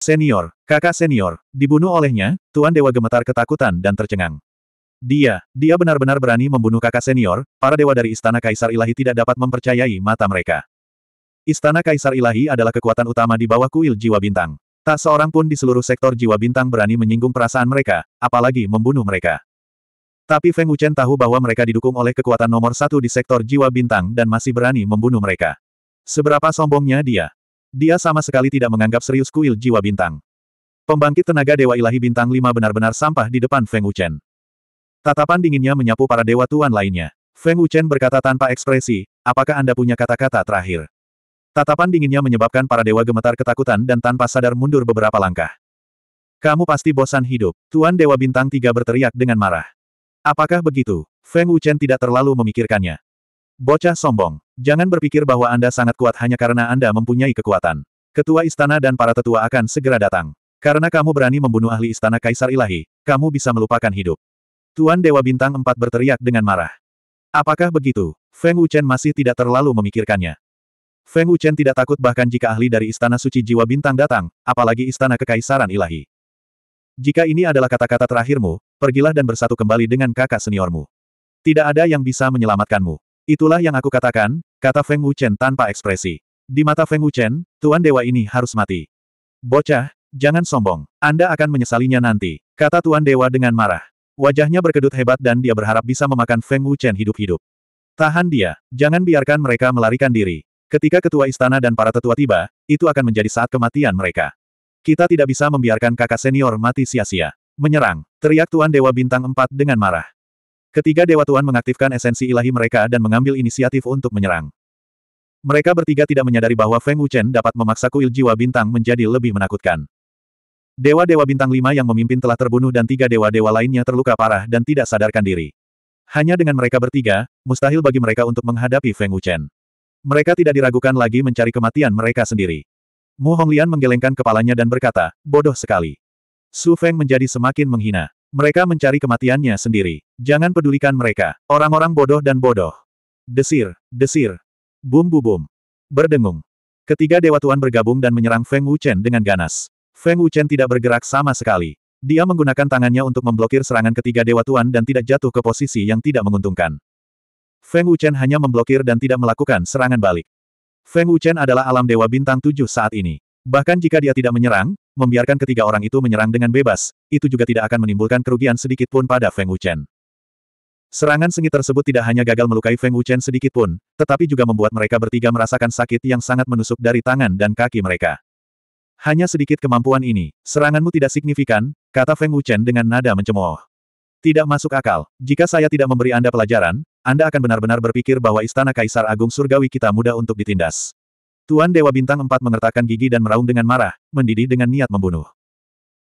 Senior, kakak senior, dibunuh olehnya, Tuan Dewa gemetar ketakutan dan tercengang. Dia, dia benar-benar berani membunuh kakak senior, para dewa dari Istana Kaisar Ilahi tidak dapat mempercayai mata mereka. Istana Kaisar Ilahi adalah kekuatan utama di bawah kuil jiwa bintang. Tak seorang pun di seluruh sektor jiwa bintang berani menyinggung perasaan mereka, apalagi membunuh mereka. Tapi Feng Wuchen tahu bahwa mereka didukung oleh kekuatan nomor satu di sektor jiwa bintang dan masih berani membunuh mereka. Seberapa sombongnya dia, dia sama sekali tidak menganggap serius kuil jiwa bintang. Pembangkit tenaga Dewa Ilahi Bintang 5 benar-benar sampah di depan Feng Wuchen. Tatapan dinginnya menyapu para Dewa Tuan lainnya. Feng Wuchen berkata tanpa ekspresi, apakah Anda punya kata-kata terakhir? Tatapan dinginnya menyebabkan para dewa gemetar ketakutan dan tanpa sadar mundur beberapa langkah. Kamu pasti bosan hidup, Tuan Dewa Bintang Tiga berteriak dengan marah. Apakah begitu? Feng Wuchen tidak terlalu memikirkannya. Bocah sombong. Jangan berpikir bahwa Anda sangat kuat hanya karena Anda mempunyai kekuatan. Ketua istana dan para tetua akan segera datang. Karena kamu berani membunuh ahli istana Kaisar Ilahi, kamu bisa melupakan hidup. Tuan Dewa Bintang 4 berteriak dengan marah. Apakah begitu? Feng Wuchen masih tidak terlalu memikirkannya. Feng Wuchen tidak takut bahkan jika ahli dari Istana Suci Jiwa Bintang datang, apalagi Istana Kekaisaran Ilahi. Jika ini adalah kata-kata terakhirmu, pergilah dan bersatu kembali dengan kakak seniormu. Tidak ada yang bisa menyelamatkanmu. Itulah yang aku katakan, kata Feng Wuchen tanpa ekspresi. Di mata Feng Wuchen, Tuan Dewa ini harus mati. Bocah, jangan sombong. Anda akan menyesalinya nanti, kata Tuan Dewa dengan marah. Wajahnya berkedut hebat dan dia berharap bisa memakan Feng Wuchen hidup-hidup. Tahan dia, jangan biarkan mereka melarikan diri. Ketika ketua istana dan para tetua tiba, itu akan menjadi saat kematian mereka. Kita tidak bisa membiarkan kakak senior mati sia-sia. Menyerang, teriak Tuan Dewa Bintang 4 dengan marah. Ketiga Dewa Tuan mengaktifkan esensi ilahi mereka dan mengambil inisiatif untuk menyerang. Mereka bertiga tidak menyadari bahwa Feng Wuchen dapat memaksa kuil jiwa bintang menjadi lebih menakutkan. Dewa-dewa bintang lima yang memimpin telah terbunuh dan tiga dewa-dewa lainnya terluka parah dan tidak sadarkan diri. Hanya dengan mereka bertiga, mustahil bagi mereka untuk menghadapi Feng Wuchen. Mereka tidak diragukan lagi mencari kematian mereka sendiri. Mu Honglian menggelengkan kepalanya dan berkata, bodoh sekali. Su Feng menjadi semakin menghina. Mereka mencari kematiannya sendiri. Jangan pedulikan mereka, orang-orang bodoh dan bodoh. Desir, desir. Bum bu bum. Berdengung. Ketiga Dewa Tuan bergabung dan menyerang Feng Wuchen dengan ganas. Feng Wuchen tidak bergerak sama sekali. Dia menggunakan tangannya untuk memblokir serangan ketiga Dewa Tuan dan tidak jatuh ke posisi yang tidak menguntungkan. Feng Wuchen hanya memblokir dan tidak melakukan serangan balik. Feng Wuchen adalah alam Dewa Bintang tujuh saat ini. Bahkan jika dia tidak menyerang, membiarkan ketiga orang itu menyerang dengan bebas, itu juga tidak akan menimbulkan kerugian sedikitpun pada Feng Wuchen. Serangan sengit tersebut tidak hanya gagal melukai Feng Wuchen sedikitpun, tetapi juga membuat mereka bertiga merasakan sakit yang sangat menusuk dari tangan dan kaki mereka. Hanya sedikit kemampuan ini, seranganmu tidak signifikan, kata Feng Wuchen dengan nada mencemooh. Tidak masuk akal, jika saya tidak memberi Anda pelajaran, Anda akan benar-benar berpikir bahwa istana Kaisar Agung Surgawi kita mudah untuk ditindas. Tuan Dewa Bintang Empat mengertakkan gigi dan meraung dengan marah, mendidih dengan niat membunuh.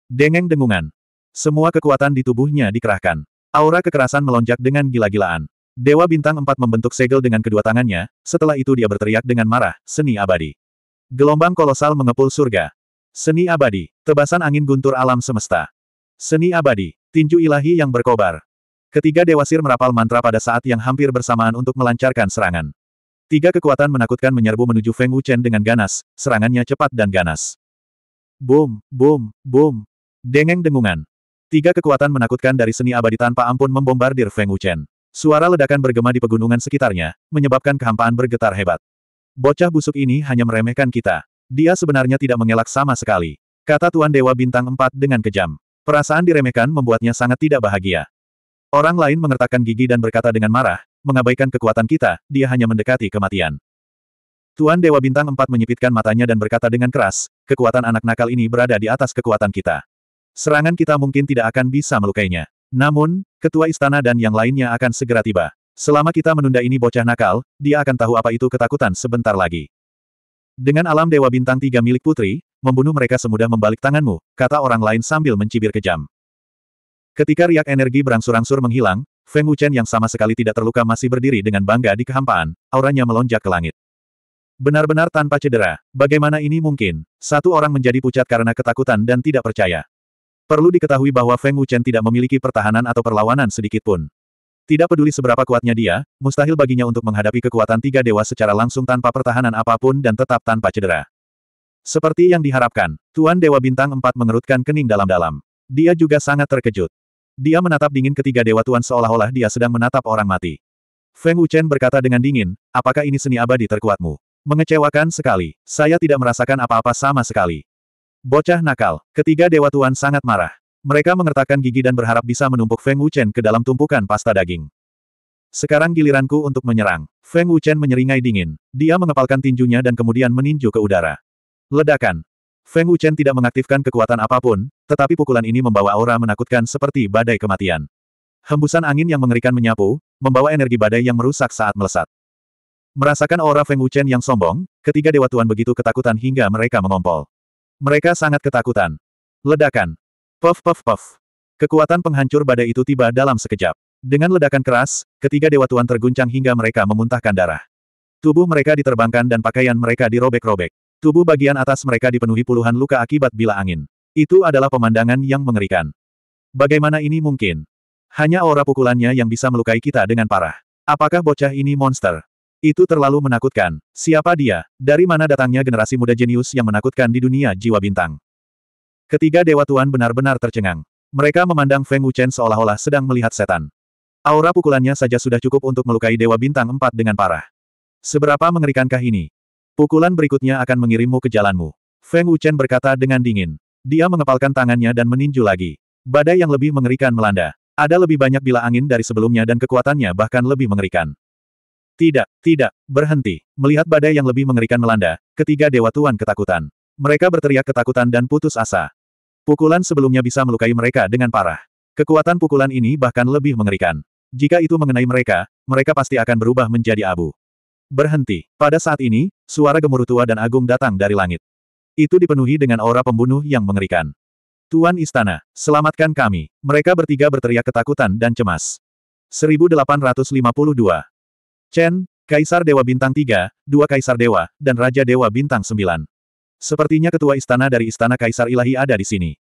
Dengeng dengungan. Semua kekuatan di tubuhnya dikerahkan. Aura kekerasan melonjak dengan gila-gilaan. Dewa Bintang Empat membentuk segel dengan kedua tangannya, setelah itu dia berteriak dengan marah, seni abadi. Gelombang kolosal mengepul surga. Seni abadi, tebasan angin guntur alam semesta. Seni abadi, tinju ilahi yang berkobar. Ketiga Dewa Sir merapal mantra pada saat yang hampir bersamaan untuk melancarkan serangan. Tiga kekuatan menakutkan menyerbu menuju Feng Wuchen dengan ganas, serangannya cepat dan ganas. Boom, boom, boom. Dengeng dengungan. Tiga kekuatan menakutkan dari seni abadi tanpa ampun membombardir Feng Wuchen. Suara ledakan bergema di pegunungan sekitarnya, menyebabkan kehampaan bergetar hebat. Bocah busuk ini hanya meremehkan kita. Dia sebenarnya tidak mengelak sama sekali. Kata Tuan Dewa Bintang Empat dengan kejam. Perasaan diremehkan membuatnya sangat tidak bahagia. Orang lain mengertakkan gigi dan berkata dengan marah, mengabaikan kekuatan kita, dia hanya mendekati kematian. Tuan Dewa Bintang Empat menyipitkan matanya dan berkata dengan keras, kekuatan anak nakal ini berada di atas kekuatan kita. Serangan kita mungkin tidak akan bisa melukainya. Namun, ketua istana dan yang lainnya akan segera tiba. Selama kita menunda ini bocah nakal, dia akan tahu apa itu ketakutan sebentar lagi. Dengan alam Dewa Bintang tiga milik Putri, membunuh mereka semudah membalik tanganmu, kata orang lain sambil mencibir kejam. Ketika riak energi berangsur-angsur menghilang, Feng Wuchen yang sama sekali tidak terluka masih berdiri dengan bangga di kehampaan, auranya melonjak ke langit. Benar-benar tanpa cedera, bagaimana ini mungkin? Satu orang menjadi pucat karena ketakutan dan tidak percaya. Perlu diketahui bahwa Feng Wuchen tidak memiliki pertahanan atau perlawanan sedikit pun. Tidak peduli seberapa kuatnya dia, mustahil baginya untuk menghadapi kekuatan tiga dewa secara langsung tanpa pertahanan apapun dan tetap tanpa cedera. Seperti yang diharapkan, Tuan Dewa Bintang 4 mengerutkan kening dalam-dalam. Dia juga sangat terkejut. Dia menatap dingin ketiga dewa tuan seolah-olah dia sedang menatap orang mati. Feng Wuchen berkata dengan dingin, apakah ini seni abadi terkuatmu? Mengecewakan sekali, saya tidak merasakan apa-apa sama sekali. Bocah nakal, ketiga dewa tuan sangat marah. Mereka mengertakkan gigi dan berharap bisa menumpuk Feng Wuchen ke dalam tumpukan pasta daging. Sekarang giliranku untuk menyerang. Feng Wuchen menyeringai dingin. Dia mengepalkan tinjunya dan kemudian meninju ke udara. Ledakan. Feng Wuchen tidak mengaktifkan kekuatan apapun, tetapi pukulan ini membawa aura menakutkan seperti badai kematian. Hembusan angin yang mengerikan menyapu, membawa energi badai yang merusak saat melesat. Merasakan aura Feng Wuchen yang sombong, ketiga Dewa Tuan begitu ketakutan hingga mereka mengompol. Mereka sangat ketakutan. Ledakan. Puff puff puff. Kekuatan penghancur badai itu tiba dalam sekejap. Dengan ledakan keras, ketiga Dewa Tuan terguncang hingga mereka memuntahkan darah. Tubuh mereka diterbangkan dan pakaian mereka dirobek-robek. Tubuh bagian atas mereka dipenuhi puluhan luka akibat bila angin. Itu adalah pemandangan yang mengerikan. Bagaimana ini mungkin? Hanya aura pukulannya yang bisa melukai kita dengan parah. Apakah bocah ini monster? Itu terlalu menakutkan. Siapa dia? Dari mana datangnya generasi muda jenius yang menakutkan di dunia jiwa bintang? Ketiga Dewa Tuan benar-benar tercengang. Mereka memandang Feng Wuchen seolah-olah sedang melihat setan. Aura pukulannya saja sudah cukup untuk melukai Dewa Bintang empat dengan parah. Seberapa mengerikankah ini? Pukulan berikutnya akan mengirimmu ke jalanmu. Feng Wuchen berkata dengan dingin. Dia mengepalkan tangannya dan meninju lagi. Badai yang lebih mengerikan melanda. Ada lebih banyak bila angin dari sebelumnya dan kekuatannya bahkan lebih mengerikan. Tidak, tidak, berhenti. Melihat badai yang lebih mengerikan melanda, ketiga dewa tuan ketakutan. Mereka berteriak ketakutan dan putus asa. Pukulan sebelumnya bisa melukai mereka dengan parah. Kekuatan pukulan ini bahkan lebih mengerikan. Jika itu mengenai mereka, mereka pasti akan berubah menjadi abu. Berhenti. Pada saat ini, suara gemuruh tua dan agung datang dari langit. Itu dipenuhi dengan aura pembunuh yang mengerikan. Tuan Istana, selamatkan kami. Mereka bertiga berteriak ketakutan dan cemas. 1852. Chen, Kaisar Dewa Bintang 3, dua Kaisar Dewa, dan Raja Dewa Bintang 9. Sepertinya ketua istana dari Istana Kaisar Ilahi ada di sini.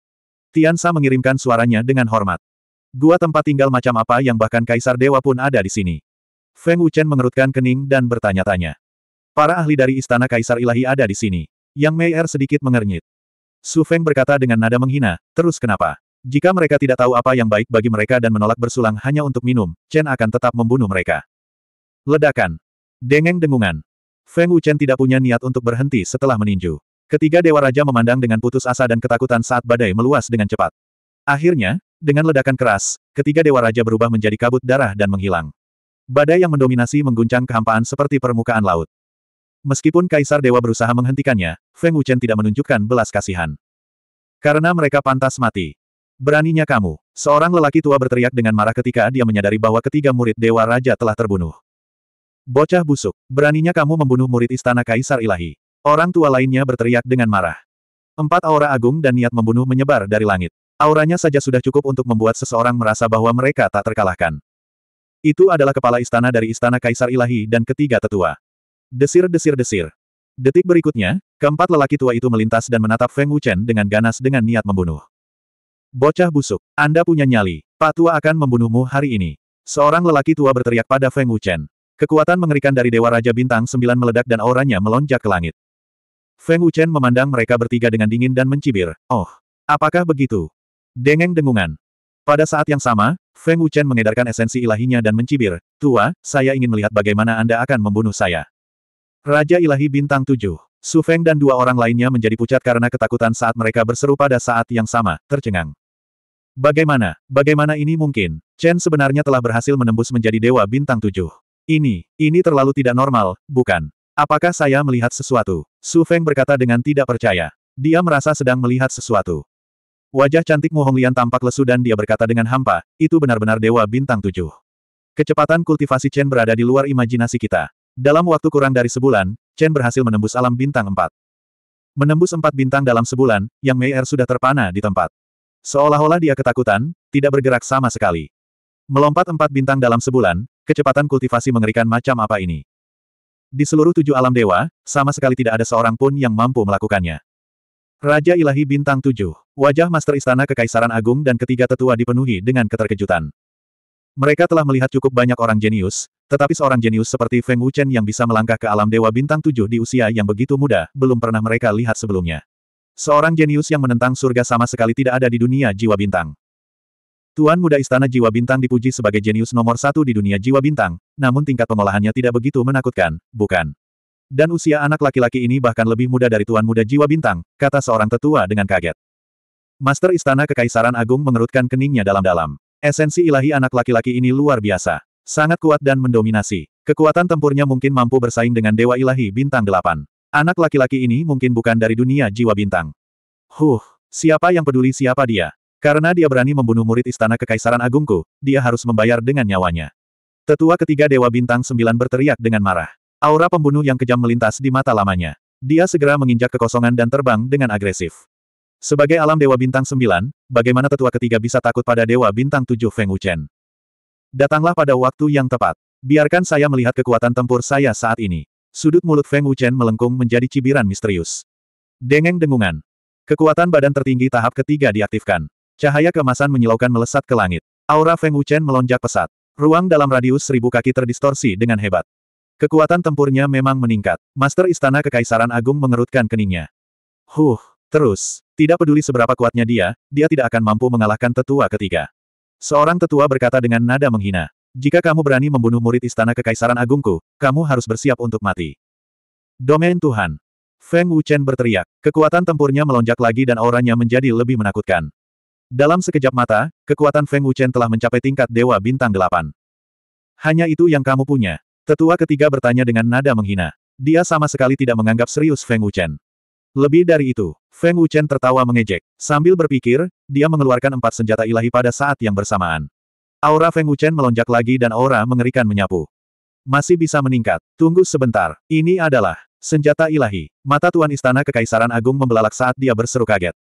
Tian Sa mengirimkan suaranya dengan hormat. Gua tempat tinggal macam apa yang bahkan Kaisar Dewa pun ada di sini. Feng Wuchen mengerutkan kening dan bertanya-tanya. Para ahli dari Istana Kaisar Ilahi ada di sini. Yang Meier sedikit mengernyit. Su Feng berkata dengan nada menghina, terus kenapa? Jika mereka tidak tahu apa yang baik bagi mereka dan menolak bersulang hanya untuk minum, Chen akan tetap membunuh mereka. Ledakan. Dengeng dengungan. Feng Wuchen tidak punya niat untuk berhenti setelah meninju. Ketiga Dewa Raja memandang dengan putus asa dan ketakutan saat badai meluas dengan cepat. Akhirnya, dengan ledakan keras, ketiga Dewa Raja berubah menjadi kabut darah dan menghilang. Badai yang mendominasi mengguncang kehampaan seperti permukaan laut. Meskipun Kaisar Dewa berusaha menghentikannya, Feng Wuchen tidak menunjukkan belas kasihan. Karena mereka pantas mati. Beraninya kamu. Seorang lelaki tua berteriak dengan marah ketika dia menyadari bahwa ketiga murid Dewa Raja telah terbunuh. Bocah busuk. Beraninya kamu membunuh murid istana Kaisar Ilahi. Orang tua lainnya berteriak dengan marah. Empat aura agung dan niat membunuh menyebar dari langit. Auranya saja sudah cukup untuk membuat seseorang merasa bahwa mereka tak terkalahkan. Itu adalah kepala istana dari istana Kaisar Ilahi dan ketiga tetua. Desir-desir-desir. Detik berikutnya, keempat lelaki tua itu melintas dan menatap Feng Wuchen dengan ganas dengan niat membunuh. Bocah busuk, Anda punya nyali. Pak tua akan membunuhmu hari ini. Seorang lelaki tua berteriak pada Feng Wuchen. Kekuatan mengerikan dari Dewa Raja Bintang Sembilan meledak dan auranya melonjak ke langit. Feng Wuchen memandang mereka bertiga dengan dingin dan mencibir, Oh, apakah begitu? Dengeng dengungan, pada saat yang sama, Feng Wuchen mengedarkan esensi ilahinya dan mencibir, Tua, saya ingin melihat bagaimana Anda akan membunuh saya. Raja Ilahi Bintang 7, Su Feng dan dua orang lainnya menjadi pucat karena ketakutan saat mereka berseru pada saat yang sama, tercengang. Bagaimana, bagaimana ini mungkin? Chen sebenarnya telah berhasil menembus menjadi Dewa Bintang 7. Ini, ini terlalu tidak normal, bukan? Apakah saya melihat sesuatu? Su Feng berkata dengan tidak percaya. Dia merasa sedang melihat sesuatu. Wajah cantik Mu Honglian tampak lesu dan dia berkata dengan hampa, itu benar-benar dewa bintang tujuh. Kecepatan kultivasi Chen berada di luar imajinasi kita. Dalam waktu kurang dari sebulan, Chen berhasil menembus alam bintang empat. Menembus empat bintang dalam sebulan, Yang Mei Er sudah terpana di tempat. Seolah-olah dia ketakutan, tidak bergerak sama sekali. Melompat empat bintang dalam sebulan, kecepatan kultivasi mengerikan macam apa ini. Di seluruh tujuh alam dewa, sama sekali tidak ada seorang pun yang mampu melakukannya. Raja Ilahi Bintang 7. Wajah Master Istana Kekaisaran Agung dan ketiga tetua dipenuhi dengan keterkejutan. Mereka telah melihat cukup banyak orang jenius, tetapi seorang jenius seperti Feng Wuchen yang bisa melangkah ke alam Dewa Bintang 7 di usia yang begitu muda, belum pernah mereka lihat sebelumnya. Seorang jenius yang menentang surga sama sekali tidak ada di dunia jiwa bintang. Tuan muda Istana Jiwa Bintang dipuji sebagai jenius nomor satu di dunia jiwa bintang, namun tingkat pengolahannya tidak begitu menakutkan, bukan? Dan usia anak laki-laki ini bahkan lebih muda dari tuan muda jiwa bintang, kata seorang tetua dengan kaget. Master Istana Kekaisaran Agung mengerutkan keningnya dalam-dalam. Esensi ilahi anak laki-laki ini luar biasa. Sangat kuat dan mendominasi. Kekuatan tempurnya mungkin mampu bersaing dengan Dewa Ilahi Bintang Delapan. Anak laki-laki ini mungkin bukan dari dunia jiwa bintang. Huh, siapa yang peduli siapa dia? Karena dia berani membunuh murid istana kekaisaran agungku, dia harus membayar dengan nyawanya. Tetua ketiga Dewa Bintang Sembilan berteriak dengan marah. Aura pembunuh yang kejam melintas di mata lamanya. Dia segera menginjak kekosongan dan terbang dengan agresif. Sebagai alam Dewa Bintang 9, bagaimana tetua ketiga bisa takut pada Dewa Bintang tujuh Feng Wuchen? Datanglah pada waktu yang tepat. Biarkan saya melihat kekuatan tempur saya saat ini. Sudut mulut Feng Wuchen melengkung menjadi cibiran misterius. Dengeng dengungan. Kekuatan badan tertinggi tahap ketiga diaktifkan. Cahaya kemasan menyilaukan melesat ke langit. Aura Feng Wuchen melonjak pesat. Ruang dalam radius seribu kaki terdistorsi dengan hebat. Kekuatan tempurnya memang meningkat. Master Istana Kekaisaran Agung mengerutkan keningnya. Huh, terus. Tidak peduli seberapa kuatnya dia, dia tidak akan mampu mengalahkan tetua ketiga. Seorang tetua berkata dengan nada menghina. Jika kamu berani membunuh murid Istana Kekaisaran Agungku, kamu harus bersiap untuk mati. Domain Tuhan. Feng Wuchen berteriak. Kekuatan tempurnya melonjak lagi dan auranya menjadi lebih menakutkan. Dalam sekejap mata, kekuatan Feng Wuchen telah mencapai tingkat Dewa Bintang Delapan. Hanya itu yang kamu punya. Tetua ketiga bertanya dengan nada menghina. Dia sama sekali tidak menganggap serius Feng Wuchen. Lebih dari itu, Feng Wuchen tertawa mengejek. Sambil berpikir, dia mengeluarkan empat senjata ilahi pada saat yang bersamaan. Aura Feng Wuchen melonjak lagi dan aura mengerikan menyapu. Masih bisa meningkat. Tunggu sebentar. Ini adalah senjata ilahi. Mata Tuan Istana Kekaisaran Agung membelalak saat dia berseru kaget.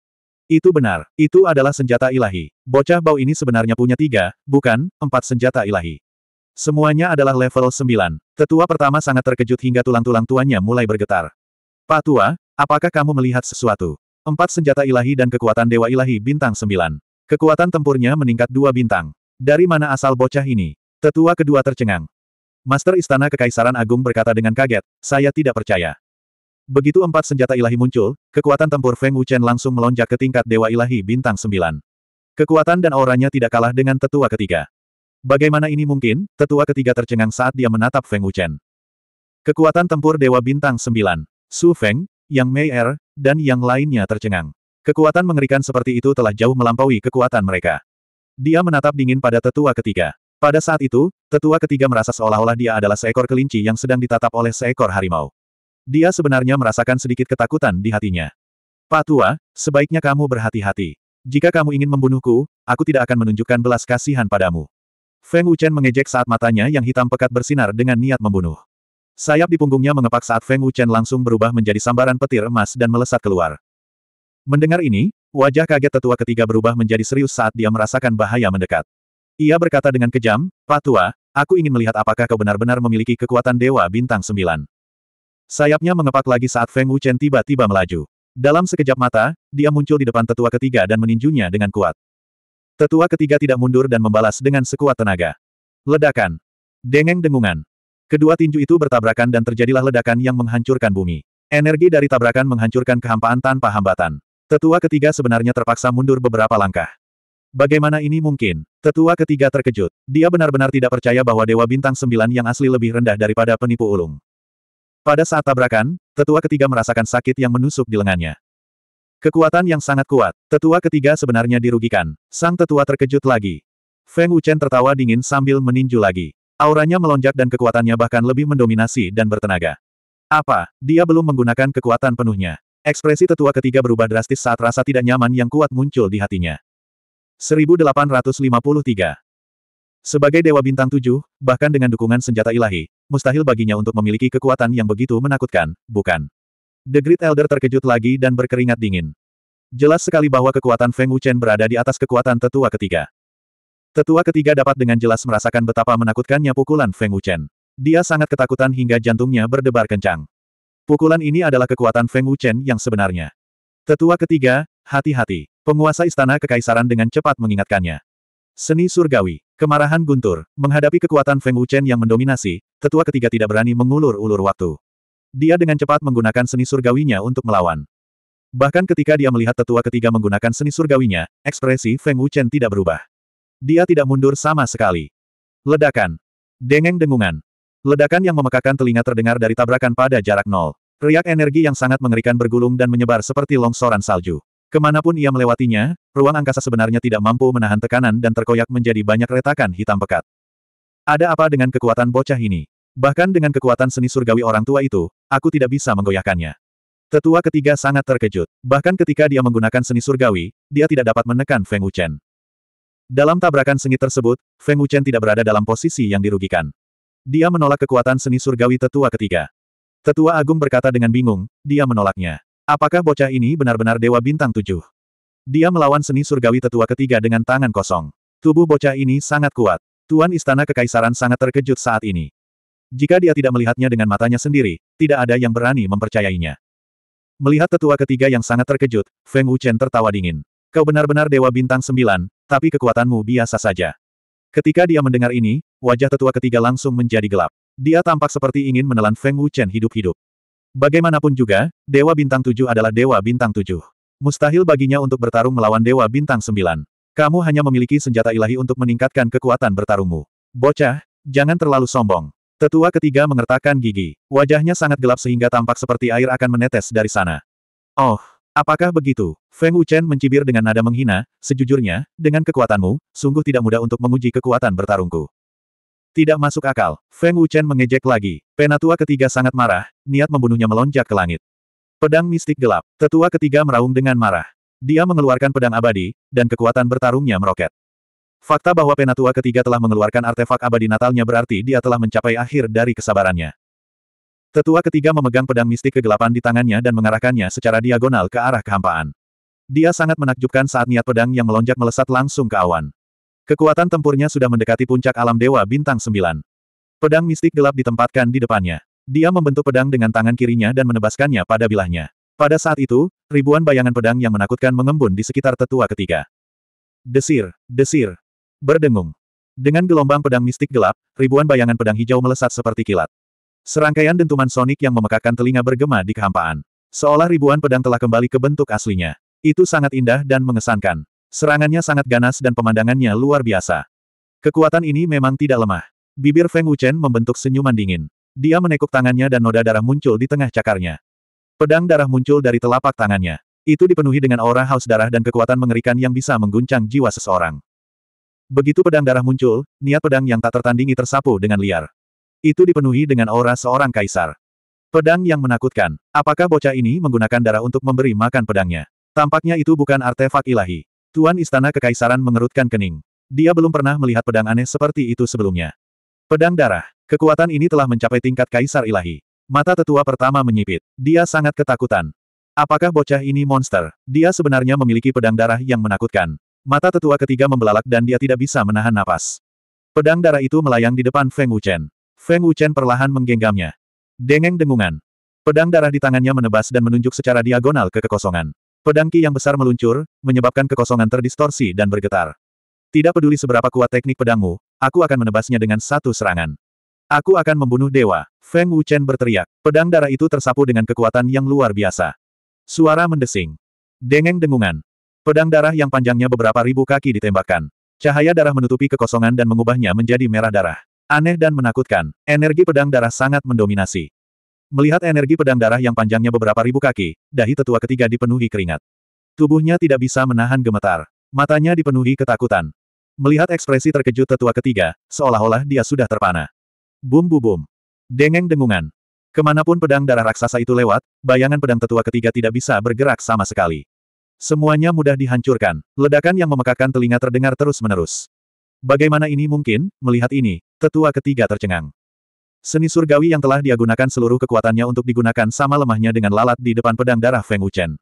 Itu benar, itu adalah senjata ilahi. Bocah bau ini sebenarnya punya tiga, bukan, empat senjata ilahi. Semuanya adalah level 9. Tetua pertama sangat terkejut hingga tulang-tulang tuannya mulai bergetar. Pak Tua, apakah kamu melihat sesuatu? Empat senjata ilahi dan kekuatan Dewa Ilahi bintang 9. Kekuatan tempurnya meningkat dua bintang. Dari mana asal bocah ini? Tetua kedua tercengang. Master Istana Kekaisaran Agung berkata dengan kaget, saya tidak percaya. Begitu empat senjata ilahi muncul, kekuatan tempur Feng Wuchen langsung melonjak ke tingkat Dewa Ilahi bintang 9. Kekuatan dan auranya tidak kalah dengan tetua ketiga. Bagaimana ini mungkin? Tetua ketiga tercengang saat dia menatap Feng Wuchen. Kekuatan tempur Dewa Bintang 9. Su Feng, Yang Mei Er, dan yang lainnya tercengang. Kekuatan mengerikan seperti itu telah jauh melampaui kekuatan mereka. Dia menatap dingin pada tetua ketiga. Pada saat itu, tetua ketiga merasa seolah-olah dia adalah seekor kelinci yang sedang ditatap oleh seekor harimau. Dia sebenarnya merasakan sedikit ketakutan di hatinya. Pak Tua, sebaiknya kamu berhati-hati. Jika kamu ingin membunuhku, aku tidak akan menunjukkan belas kasihan padamu. Feng Wuchen mengejek saat matanya yang hitam pekat bersinar dengan niat membunuh. Sayap di punggungnya mengepak saat Feng Wuchen langsung berubah menjadi sambaran petir emas dan melesat keluar. Mendengar ini, wajah kaget tetua ketiga berubah menjadi serius saat dia merasakan bahaya mendekat. Ia berkata dengan kejam, Pak Tua, aku ingin melihat apakah kau benar-benar memiliki kekuatan Dewa Bintang Sembilan. Sayapnya mengepak lagi saat Feng Wuchen tiba-tiba melaju. Dalam sekejap mata, dia muncul di depan tetua ketiga dan meninjunya dengan kuat. Tetua ketiga tidak mundur dan membalas dengan sekuat tenaga. Ledakan. Dengeng dengungan. Kedua tinju itu bertabrakan dan terjadilah ledakan yang menghancurkan bumi. Energi dari tabrakan menghancurkan kehampaan tanpa hambatan. Tetua ketiga sebenarnya terpaksa mundur beberapa langkah. Bagaimana ini mungkin? Tetua ketiga terkejut. Dia benar-benar tidak percaya bahwa Dewa Bintang Sembilan yang asli lebih rendah daripada penipu ulung. Pada saat tabrakan, tetua ketiga merasakan sakit yang menusuk di lengannya. Kekuatan yang sangat kuat. Tetua ketiga sebenarnya dirugikan. Sang tetua terkejut lagi. Feng Wuchen tertawa dingin sambil meninju lagi. Auranya melonjak dan kekuatannya bahkan lebih mendominasi dan bertenaga. Apa? Dia belum menggunakan kekuatan penuhnya. Ekspresi tetua ketiga berubah drastis saat rasa tidak nyaman yang kuat muncul di hatinya. 1853 Sebagai Dewa Bintang tujuh, bahkan dengan dukungan senjata ilahi, mustahil baginya untuk memiliki kekuatan yang begitu menakutkan, bukan? The Great Elder terkejut lagi dan berkeringat dingin. Jelas sekali bahwa kekuatan Feng Wuchen berada di atas kekuatan tetua ketiga. Tetua ketiga dapat dengan jelas merasakan betapa menakutkannya pukulan Feng Wuchen. Dia sangat ketakutan hingga jantungnya berdebar kencang. Pukulan ini adalah kekuatan Feng Wuchen yang sebenarnya. Tetua ketiga, hati-hati. Penguasa istana kekaisaran dengan cepat mengingatkannya. Seni surgawi, kemarahan guntur, menghadapi kekuatan Feng Wuchen yang mendominasi, tetua ketiga tidak berani mengulur-ulur waktu. Dia dengan cepat menggunakan seni surgawinya untuk melawan. Bahkan ketika dia melihat tetua ketiga menggunakan seni surgawinya, ekspresi Feng Wuchen tidak berubah. Dia tidak mundur sama sekali. Ledakan. Dengeng dengungan. Ledakan yang memekakan telinga terdengar dari tabrakan pada jarak nol. Riak energi yang sangat mengerikan bergulung dan menyebar seperti longsoran salju. Kemanapun ia melewatinya, ruang angkasa sebenarnya tidak mampu menahan tekanan dan terkoyak menjadi banyak retakan hitam pekat. Ada apa dengan kekuatan bocah ini? Bahkan dengan kekuatan seni surgawi orang tua itu, aku tidak bisa menggoyahkannya. Tetua ketiga sangat terkejut. Bahkan ketika dia menggunakan seni surgawi, dia tidak dapat menekan Feng Wuchen. Dalam tabrakan sengit tersebut, Feng Wuchen tidak berada dalam posisi yang dirugikan. Dia menolak kekuatan seni surgawi tetua ketiga. Tetua Agung berkata dengan bingung, dia menolaknya. Apakah bocah ini benar-benar Dewa Bintang Tujuh? Dia melawan seni surgawi tetua ketiga dengan tangan kosong. Tubuh bocah ini sangat kuat. Tuan Istana Kekaisaran sangat terkejut saat ini. Jika dia tidak melihatnya dengan matanya sendiri, tidak ada yang berani mempercayainya. Melihat tetua ketiga yang sangat terkejut, Feng Wuchen tertawa dingin. Kau benar-benar dewa bintang sembilan, tapi kekuatanmu biasa saja. Ketika dia mendengar ini, wajah tetua ketiga langsung menjadi gelap. Dia tampak seperti ingin menelan Feng Wuchen hidup-hidup. Bagaimanapun juga, Dewa Bintang Tujuh adalah Dewa Bintang Tujuh. Mustahil baginya untuk bertarung melawan Dewa Bintang Sembilan. Kamu hanya memiliki senjata ilahi untuk meningkatkan kekuatan bertarungmu. Bocah, jangan terlalu sombong. Tetua ketiga mengertakkan gigi. Wajahnya sangat gelap sehingga tampak seperti air akan menetes dari sana. Oh, apakah begitu? Feng Wuchen mencibir dengan nada menghina, sejujurnya, dengan kekuatanmu, sungguh tidak mudah untuk menguji kekuatan bertarungku. Tidak masuk akal, Feng Wuchen mengejek lagi. Penatua ketiga sangat marah, niat membunuhnya melonjak ke langit. Pedang mistik gelap, tetua ketiga meraung dengan marah. Dia mengeluarkan pedang abadi, dan kekuatan bertarungnya meroket. Fakta bahwa Penatua ketiga telah mengeluarkan artefak abadi Natalnya berarti dia telah mencapai akhir dari kesabarannya. Tetua ketiga memegang pedang mistik kegelapan di tangannya dan mengarahkannya secara diagonal ke arah kehampaan. Dia sangat menakjubkan saat niat pedang yang melonjak melesat langsung ke awan. Kekuatan tempurnya sudah mendekati puncak alam dewa bintang sembilan. Pedang mistik gelap ditempatkan di depannya. Dia membentuk pedang dengan tangan kirinya dan menebaskannya pada bilahnya. Pada saat itu, ribuan bayangan pedang yang menakutkan mengembun di sekitar tetua ketiga. Desir, desir, Berdengung. Dengan gelombang pedang mistik gelap, ribuan bayangan pedang hijau melesat seperti kilat. Serangkaian dentuman sonik yang memekakkan telinga bergema di kehampaan. Seolah ribuan pedang telah kembali ke bentuk aslinya. Itu sangat indah dan mengesankan. Serangannya sangat ganas dan pemandangannya luar biasa. Kekuatan ini memang tidak lemah. Bibir Feng Wuchen membentuk senyuman dingin. Dia menekuk tangannya dan noda darah muncul di tengah cakarnya. Pedang darah muncul dari telapak tangannya. Itu dipenuhi dengan aura haus darah dan kekuatan mengerikan yang bisa mengguncang jiwa seseorang. Begitu pedang darah muncul, niat pedang yang tak tertandingi tersapu dengan liar. Itu dipenuhi dengan aura seorang kaisar. Pedang yang menakutkan. Apakah bocah ini menggunakan darah untuk memberi makan pedangnya? Tampaknya itu bukan artefak ilahi. Tuan Istana Kekaisaran mengerutkan kening. Dia belum pernah melihat pedang aneh seperti itu sebelumnya. Pedang darah. Kekuatan ini telah mencapai tingkat kaisar ilahi. Mata tetua pertama menyipit. Dia sangat ketakutan. Apakah bocah ini monster? Dia sebenarnya memiliki pedang darah yang menakutkan. Mata tetua ketiga membelalak dan dia tidak bisa menahan napas. Pedang darah itu melayang di depan Feng Wuchen. Feng Wuchen perlahan menggenggamnya. Dengeng dengungan. Pedang darah di tangannya menebas dan menunjuk secara diagonal ke kekosongan. Pedang ki yang besar meluncur, menyebabkan kekosongan terdistorsi dan bergetar. Tidak peduli seberapa kuat teknik pedangmu, aku akan menebasnya dengan satu serangan. Aku akan membunuh dewa. Feng Wuchen berteriak. Pedang darah itu tersapu dengan kekuatan yang luar biasa. Suara mendesing. Dengeng dengungan. Pedang darah yang panjangnya beberapa ribu kaki ditembakkan. Cahaya darah menutupi kekosongan dan mengubahnya menjadi merah darah. Aneh dan menakutkan, energi pedang darah sangat mendominasi. Melihat energi pedang darah yang panjangnya beberapa ribu kaki, dahi tetua ketiga dipenuhi keringat. Tubuhnya tidak bisa menahan gemetar. Matanya dipenuhi ketakutan. Melihat ekspresi terkejut tetua ketiga, seolah-olah dia sudah terpana. Bum bum bum. Dengeng dengungan. Kemanapun pedang darah raksasa itu lewat, bayangan pedang tetua ketiga tidak bisa bergerak sama sekali. Semuanya mudah dihancurkan. Ledakan yang memekakan telinga terdengar terus-menerus. Bagaimana ini mungkin? Melihat ini, tetua ketiga tercengang. Seni surgawi yang telah dia gunakan seluruh kekuatannya untuk digunakan sama lemahnya dengan lalat di depan pedang darah Feng Wuchen.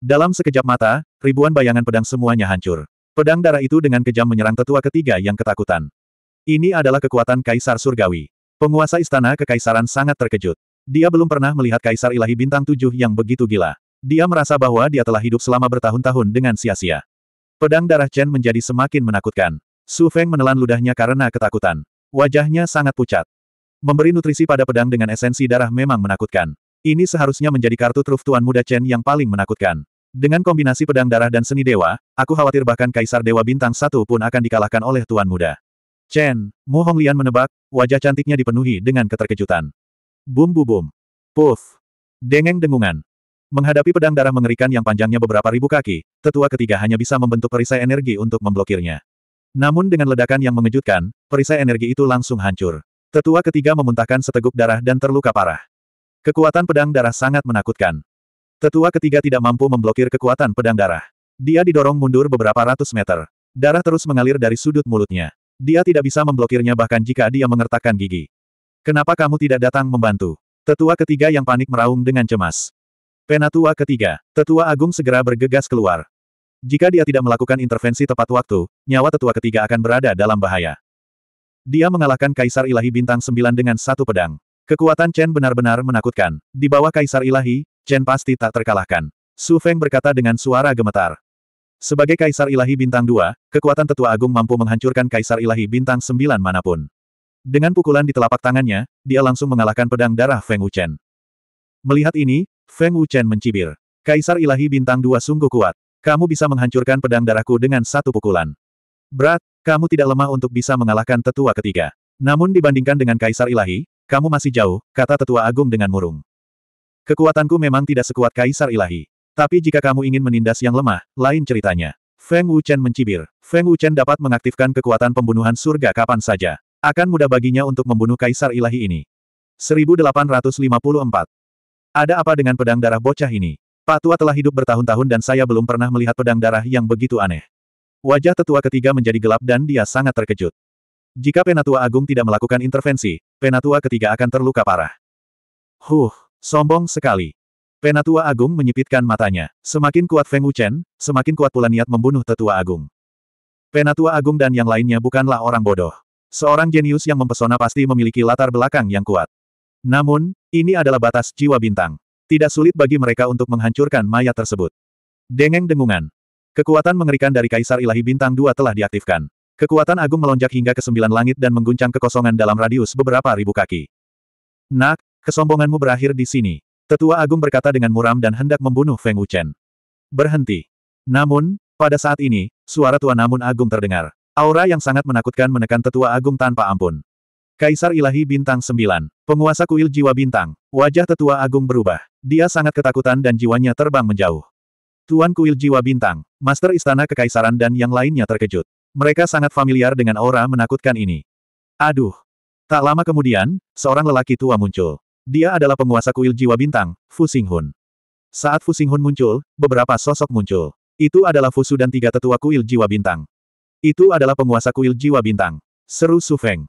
Dalam sekejap mata, ribuan bayangan pedang semuanya hancur. Pedang darah itu dengan kejam menyerang tetua ketiga yang ketakutan. Ini adalah kekuatan Kaisar Surgawi. Penguasa istana kekaisaran sangat terkejut. Dia belum pernah melihat Kaisar Ilahi Bintang Tujuh yang begitu gila. Dia merasa bahwa dia telah hidup selama bertahun-tahun dengan sia-sia. Pedang darah Chen menjadi semakin menakutkan. Su Feng menelan ludahnya karena ketakutan. Wajahnya sangat pucat. Memberi nutrisi pada pedang dengan esensi darah memang menakutkan. Ini seharusnya menjadi kartu truf Tuan Muda Chen yang paling menakutkan. Dengan kombinasi pedang darah dan seni dewa, aku khawatir bahkan Kaisar Dewa Bintang Satu pun akan dikalahkan oleh Tuan Muda. Chen, Mu Honglian menebak, wajah cantiknya dipenuhi dengan keterkejutan. Bum bu bum. Puff. Dengeng dengungan. Menghadapi pedang darah mengerikan yang panjangnya beberapa ribu kaki, tetua ketiga hanya bisa membentuk perisai energi untuk memblokirnya. Namun dengan ledakan yang mengejutkan, perisai energi itu langsung hancur. Tetua ketiga memuntahkan seteguk darah dan terluka parah. Kekuatan pedang darah sangat menakutkan. Tetua ketiga tidak mampu memblokir kekuatan pedang darah. Dia didorong mundur beberapa ratus meter. Darah terus mengalir dari sudut mulutnya. Dia tidak bisa memblokirnya bahkan jika dia mengertakkan gigi. Kenapa kamu tidak datang membantu? Tetua ketiga yang panik meraung dengan cemas. Penatua ketiga, tetua agung segera bergegas keluar. Jika dia tidak melakukan intervensi tepat waktu, nyawa tetua ketiga akan berada dalam bahaya. Dia mengalahkan Kaisar Ilahi Bintang Sembilan dengan satu pedang. Kekuatan Chen benar-benar menakutkan. Di bawah Kaisar Ilahi, Chen pasti tak terkalahkan. Su Feng berkata dengan suara gemetar. Sebagai Kaisar Ilahi Bintang Dua, kekuatan Tetua Agung mampu menghancurkan Kaisar Ilahi Bintang Sembilan manapun. Dengan pukulan di telapak tangannya, dia langsung mengalahkan pedang darah Feng Wuchen. Melihat ini, Feng Wuchen mencibir. Kaisar ilahi bintang dua sungguh kuat. Kamu bisa menghancurkan pedang darahku dengan satu pukulan. Berat, kamu tidak lemah untuk bisa mengalahkan tetua ketiga. Namun dibandingkan dengan kaisar ilahi, kamu masih jauh, kata tetua agung dengan murung. Kekuatanku memang tidak sekuat kaisar ilahi. Tapi jika kamu ingin menindas yang lemah, lain ceritanya. Feng Wuchen mencibir. Feng Wuchen dapat mengaktifkan kekuatan pembunuhan surga kapan saja. Akan mudah baginya untuk membunuh kaisar ilahi ini. 1854. Ada apa dengan pedang darah bocah ini? Pak Tua telah hidup bertahun-tahun dan saya belum pernah melihat pedang darah yang begitu aneh. Wajah tetua ketiga menjadi gelap dan dia sangat terkejut. Jika Penatua Agung tidak melakukan intervensi, Penatua ketiga akan terluka parah. Huh, sombong sekali. Penatua Agung menyipitkan matanya. Semakin kuat Feng Wuchen, semakin kuat pula niat membunuh tetua Agung. Penatua Agung dan yang lainnya bukanlah orang bodoh. Seorang jenius yang mempesona pasti memiliki latar belakang yang kuat. Namun, ini adalah batas jiwa bintang. Tidak sulit bagi mereka untuk menghancurkan mayat tersebut. Dengeng dengungan. Kekuatan mengerikan dari Kaisar Ilahi Bintang 2 telah diaktifkan. Kekuatan agung melonjak hingga ke sembilan langit dan mengguncang kekosongan dalam radius beberapa ribu kaki. Nak, kesombonganmu berakhir di sini. Tetua agung berkata dengan muram dan hendak membunuh Feng Wuchen. Berhenti. Namun, pada saat ini, suara Tua Namun Agung terdengar. Aura yang sangat menakutkan menekan Tetua Agung tanpa ampun. Kaisar Ilahi Bintang 9, penguasa kuil jiwa bintang, wajah tetua agung berubah. Dia sangat ketakutan dan jiwanya terbang menjauh. Tuan kuil jiwa bintang, master istana kekaisaran dan yang lainnya terkejut. Mereka sangat familiar dengan aura menakutkan ini. Aduh. Tak lama kemudian, seorang lelaki tua muncul. Dia adalah penguasa kuil jiwa bintang, Fu Xinghun. Saat Fu Xinghun muncul, beberapa sosok muncul. Itu adalah Fusu dan tiga tetua kuil jiwa bintang. Itu adalah penguasa kuil jiwa bintang. Seru Su Feng.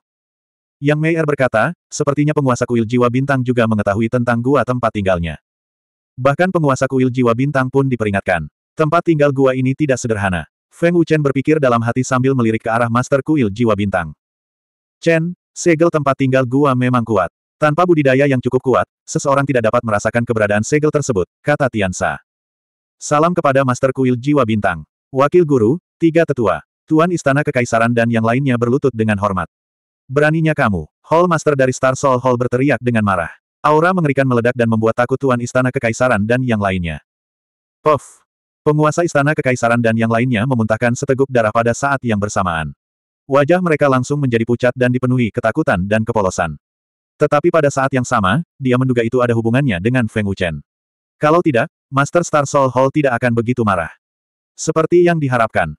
Yang Meier berkata, sepertinya penguasa kuil jiwa bintang juga mengetahui tentang gua tempat tinggalnya. Bahkan penguasa kuil jiwa bintang pun diperingatkan. Tempat tinggal gua ini tidak sederhana. Feng Wuchen berpikir dalam hati sambil melirik ke arah master kuil jiwa bintang. Chen, segel tempat tinggal gua memang kuat. Tanpa budidaya yang cukup kuat, seseorang tidak dapat merasakan keberadaan segel tersebut, kata Tiansa. Salam kepada Master Kuil Jiwa Bintang. Wakil Guru, tiga tetua, Tuan Istana Kekaisaran dan yang lainnya berlutut dengan hormat. Beraninya kamu, Hall Master dari Star Soul Hall berteriak dengan marah. Aura mengerikan meledak dan membuat takut Tuan Istana Kekaisaran dan yang lainnya. Puff! Penguasa Istana Kekaisaran dan yang lainnya memuntahkan seteguk darah pada saat yang bersamaan. Wajah mereka langsung menjadi pucat dan dipenuhi ketakutan dan kepolosan. Tetapi pada saat yang sama, dia menduga itu ada hubungannya dengan Feng Wuchen. Kalau tidak, Master Star Soul Hall tidak akan begitu marah. Seperti yang diharapkan,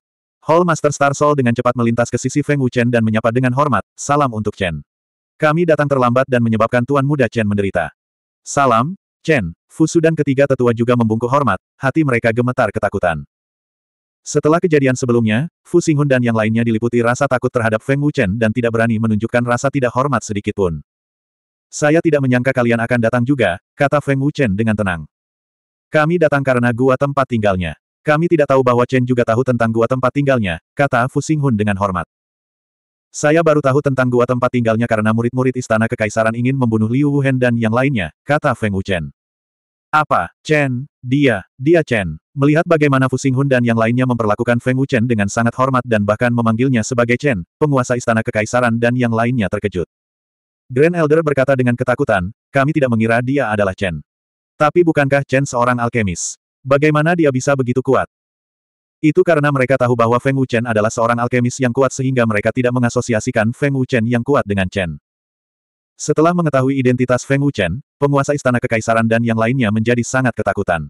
Hall Master Star Soul dengan cepat melintas ke sisi Feng Wuchen dan menyapa dengan hormat, salam untuk Chen. Kami datang terlambat dan menyebabkan Tuan Muda Chen menderita. Salam, Chen, Fusu dan ketiga tetua juga membungkuk hormat, hati mereka gemetar ketakutan. Setelah kejadian sebelumnya, Fu Xinghun dan yang lainnya diliputi rasa takut terhadap Feng Wuchen dan tidak berani menunjukkan rasa tidak hormat sedikitpun. Saya tidak menyangka kalian akan datang juga, kata Feng Wuchen dengan tenang. Kami datang karena gua tempat tinggalnya. Kami tidak tahu bahwa Chen juga tahu tentang gua tempat tinggalnya, kata Fu Xinghun dengan hormat. Saya baru tahu tentang gua tempat tinggalnya karena murid-murid istana kekaisaran ingin membunuh Liu Wuhen dan yang lainnya, kata Feng Wuchen. Apa, Chen, dia, dia Chen. Melihat bagaimana Fu Xinghun dan yang lainnya memperlakukan Feng Wuchen dengan sangat hormat dan bahkan memanggilnya sebagai Chen, penguasa istana kekaisaran dan yang lainnya terkejut. Grand Elder berkata dengan ketakutan, kami tidak mengira dia adalah Chen. Tapi bukankah Chen seorang alkemis? Bagaimana dia bisa begitu kuat? Itu karena mereka tahu bahwa Feng Wuchen adalah seorang alkemis yang kuat sehingga mereka tidak mengasosiasikan Feng Wuchen yang kuat dengan Chen. Setelah mengetahui identitas Feng Wuchen, penguasa istana kekaisaran dan yang lainnya menjadi sangat ketakutan.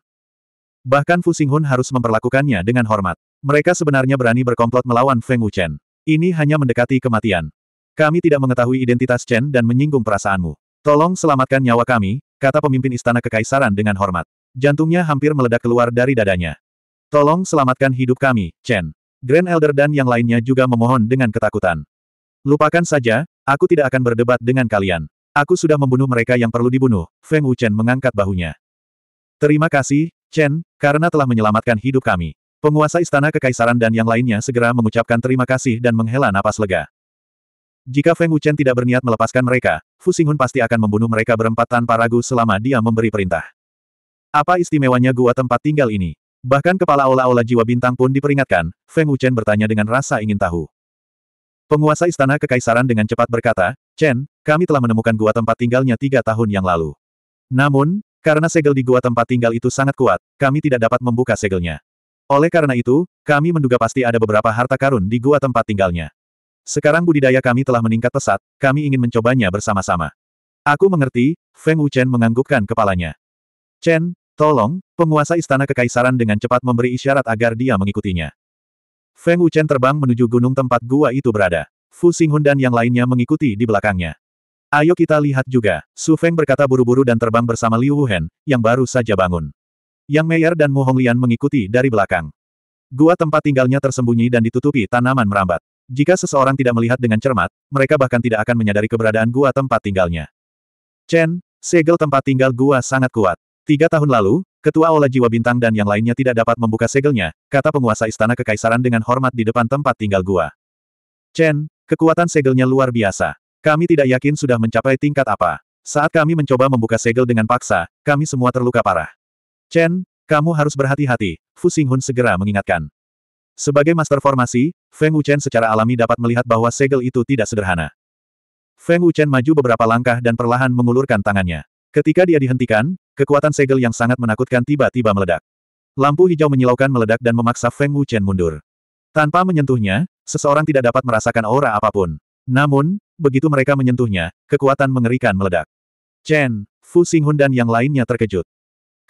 Bahkan Fu Xinghun harus memperlakukannya dengan hormat. Mereka sebenarnya berani berkomplot melawan Feng Wuchen. Ini hanya mendekati kematian. Kami tidak mengetahui identitas Chen dan menyinggung perasaanmu. Tolong selamatkan nyawa kami, kata pemimpin istana kekaisaran dengan hormat. Jantungnya hampir meledak keluar dari dadanya. Tolong selamatkan hidup kami, Chen. Grand Elder dan yang lainnya juga memohon dengan ketakutan. Lupakan saja, aku tidak akan berdebat dengan kalian. Aku sudah membunuh mereka yang perlu dibunuh, Feng Wuchen mengangkat bahunya. Terima kasih, Chen, karena telah menyelamatkan hidup kami. Penguasa Istana Kekaisaran dan yang lainnya segera mengucapkan terima kasih dan menghela napas lega. Jika Feng Wuchen tidak berniat melepaskan mereka, Fu Xinghun pasti akan membunuh mereka berempat tanpa ragu selama dia memberi perintah. Apa istimewanya gua tempat tinggal ini? Bahkan kepala ola-ola jiwa bintang pun diperingatkan, Feng Wuchen bertanya dengan rasa ingin tahu. Penguasa istana kekaisaran dengan cepat berkata, Chen, kami telah menemukan gua tempat tinggalnya tiga tahun yang lalu. Namun, karena segel di gua tempat tinggal itu sangat kuat, kami tidak dapat membuka segelnya. Oleh karena itu, kami menduga pasti ada beberapa harta karun di gua tempat tinggalnya. Sekarang budidaya kami telah meningkat pesat, kami ingin mencobanya bersama-sama. Aku mengerti, Feng Wuchen menganggukkan kepalanya. Chen, Tolong, penguasa istana kekaisaran dengan cepat memberi isyarat agar dia mengikutinya. Feng Wuchen terbang menuju gunung tempat gua itu berada. Fu Xinghun dan yang lainnya mengikuti di belakangnya. Ayo kita lihat juga, Su Feng berkata buru-buru dan terbang bersama Liu Wuhen, yang baru saja bangun. Yang Meyer dan Mu Honglian mengikuti dari belakang. Gua tempat tinggalnya tersembunyi dan ditutupi tanaman merambat. Jika seseorang tidak melihat dengan cermat, mereka bahkan tidak akan menyadari keberadaan gua tempat tinggalnya. Chen, segel tempat tinggal gua sangat kuat. Tiga tahun lalu, Ketua Ola Jiwa Bintang dan yang lainnya tidak dapat membuka segelnya, kata penguasa Istana Kekaisaran dengan hormat di depan tempat tinggal gua. Chen, kekuatan segelnya luar biasa. Kami tidak yakin sudah mencapai tingkat apa. Saat kami mencoba membuka segel dengan paksa, kami semua terluka parah. Chen, kamu harus berhati-hati, Fu Xinghun segera mengingatkan. Sebagai master formasi, Feng Wuchen secara alami dapat melihat bahwa segel itu tidak sederhana. Feng Wuchen maju beberapa langkah dan perlahan mengulurkan tangannya. Ketika dia dihentikan, Kekuatan segel yang sangat menakutkan tiba-tiba meledak. Lampu hijau menyilaukan meledak dan memaksa Feng Wuchen mundur. Tanpa menyentuhnya, seseorang tidak dapat merasakan aura apapun. Namun, begitu mereka menyentuhnya, kekuatan mengerikan meledak. Chen, Fu Xinghun dan yang lainnya terkejut.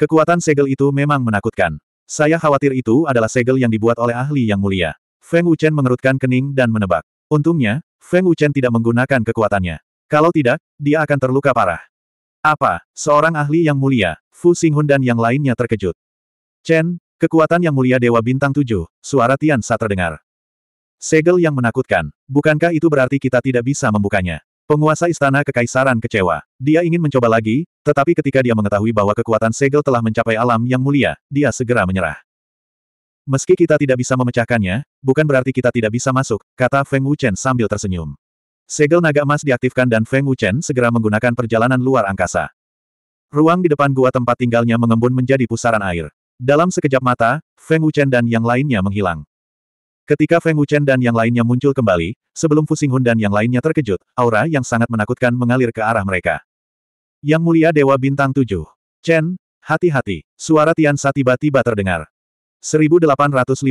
Kekuatan segel itu memang menakutkan. Saya khawatir itu adalah segel yang dibuat oleh ahli yang mulia. Feng Wuchen mengerutkan kening dan menebak. Untungnya, Feng Wuchen tidak menggunakan kekuatannya. Kalau tidak, dia akan terluka parah. Apa? Seorang ahli yang mulia, Fu Xinghun dan yang lainnya terkejut. Chen, kekuatan yang mulia Dewa Bintang Tujuh, suara Tian Sa terdengar. Segel yang menakutkan, bukankah itu berarti kita tidak bisa membukanya? Penguasa Istana Kekaisaran kecewa. Dia ingin mencoba lagi, tetapi ketika dia mengetahui bahwa kekuatan segel telah mencapai alam yang mulia, dia segera menyerah. Meski kita tidak bisa memecahkannya, bukan berarti kita tidak bisa masuk, kata Feng Wuchen sambil tersenyum. Segel naga emas diaktifkan dan Feng Wuchen segera menggunakan perjalanan luar angkasa. Ruang di depan gua tempat tinggalnya mengembun menjadi pusaran air. Dalam sekejap mata, Feng Wuchen dan yang lainnya menghilang. Ketika Feng Wuchen dan yang lainnya muncul kembali, sebelum Fusing Hun dan yang lainnya terkejut, aura yang sangat menakutkan mengalir ke arah mereka. Yang mulia Dewa Bintang 7. Chen, hati-hati, suara Tian Sa tiba-tiba terdengar. 1855.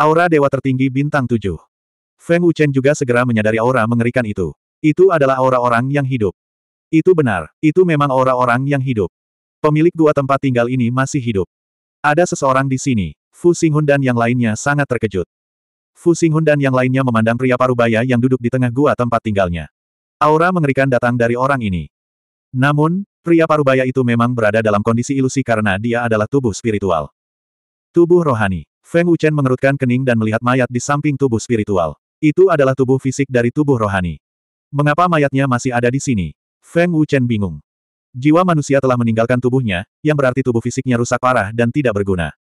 Aura Dewa Tertinggi Bintang 7. Feng Wuchen juga segera menyadari aura mengerikan itu. Itu adalah aura orang yang hidup. Itu benar, itu memang aura orang yang hidup. Pemilik gua tempat tinggal ini masih hidup. Ada seseorang di sini. Fu Xinghun dan yang lainnya sangat terkejut. Fu Xinghun dan yang lainnya memandang pria parubaya yang duduk di tengah gua tempat tinggalnya. Aura mengerikan datang dari orang ini. Namun, pria parubaya itu memang berada dalam kondisi ilusi karena dia adalah tubuh spiritual. Tubuh rohani. Feng Wuchen mengerutkan kening dan melihat mayat di samping tubuh spiritual. Itu adalah tubuh fisik dari tubuh rohani. Mengapa mayatnya masih ada di sini? Feng Wu Chen bingung. Jiwa manusia telah meninggalkan tubuhnya, yang berarti tubuh fisiknya rusak parah dan tidak berguna.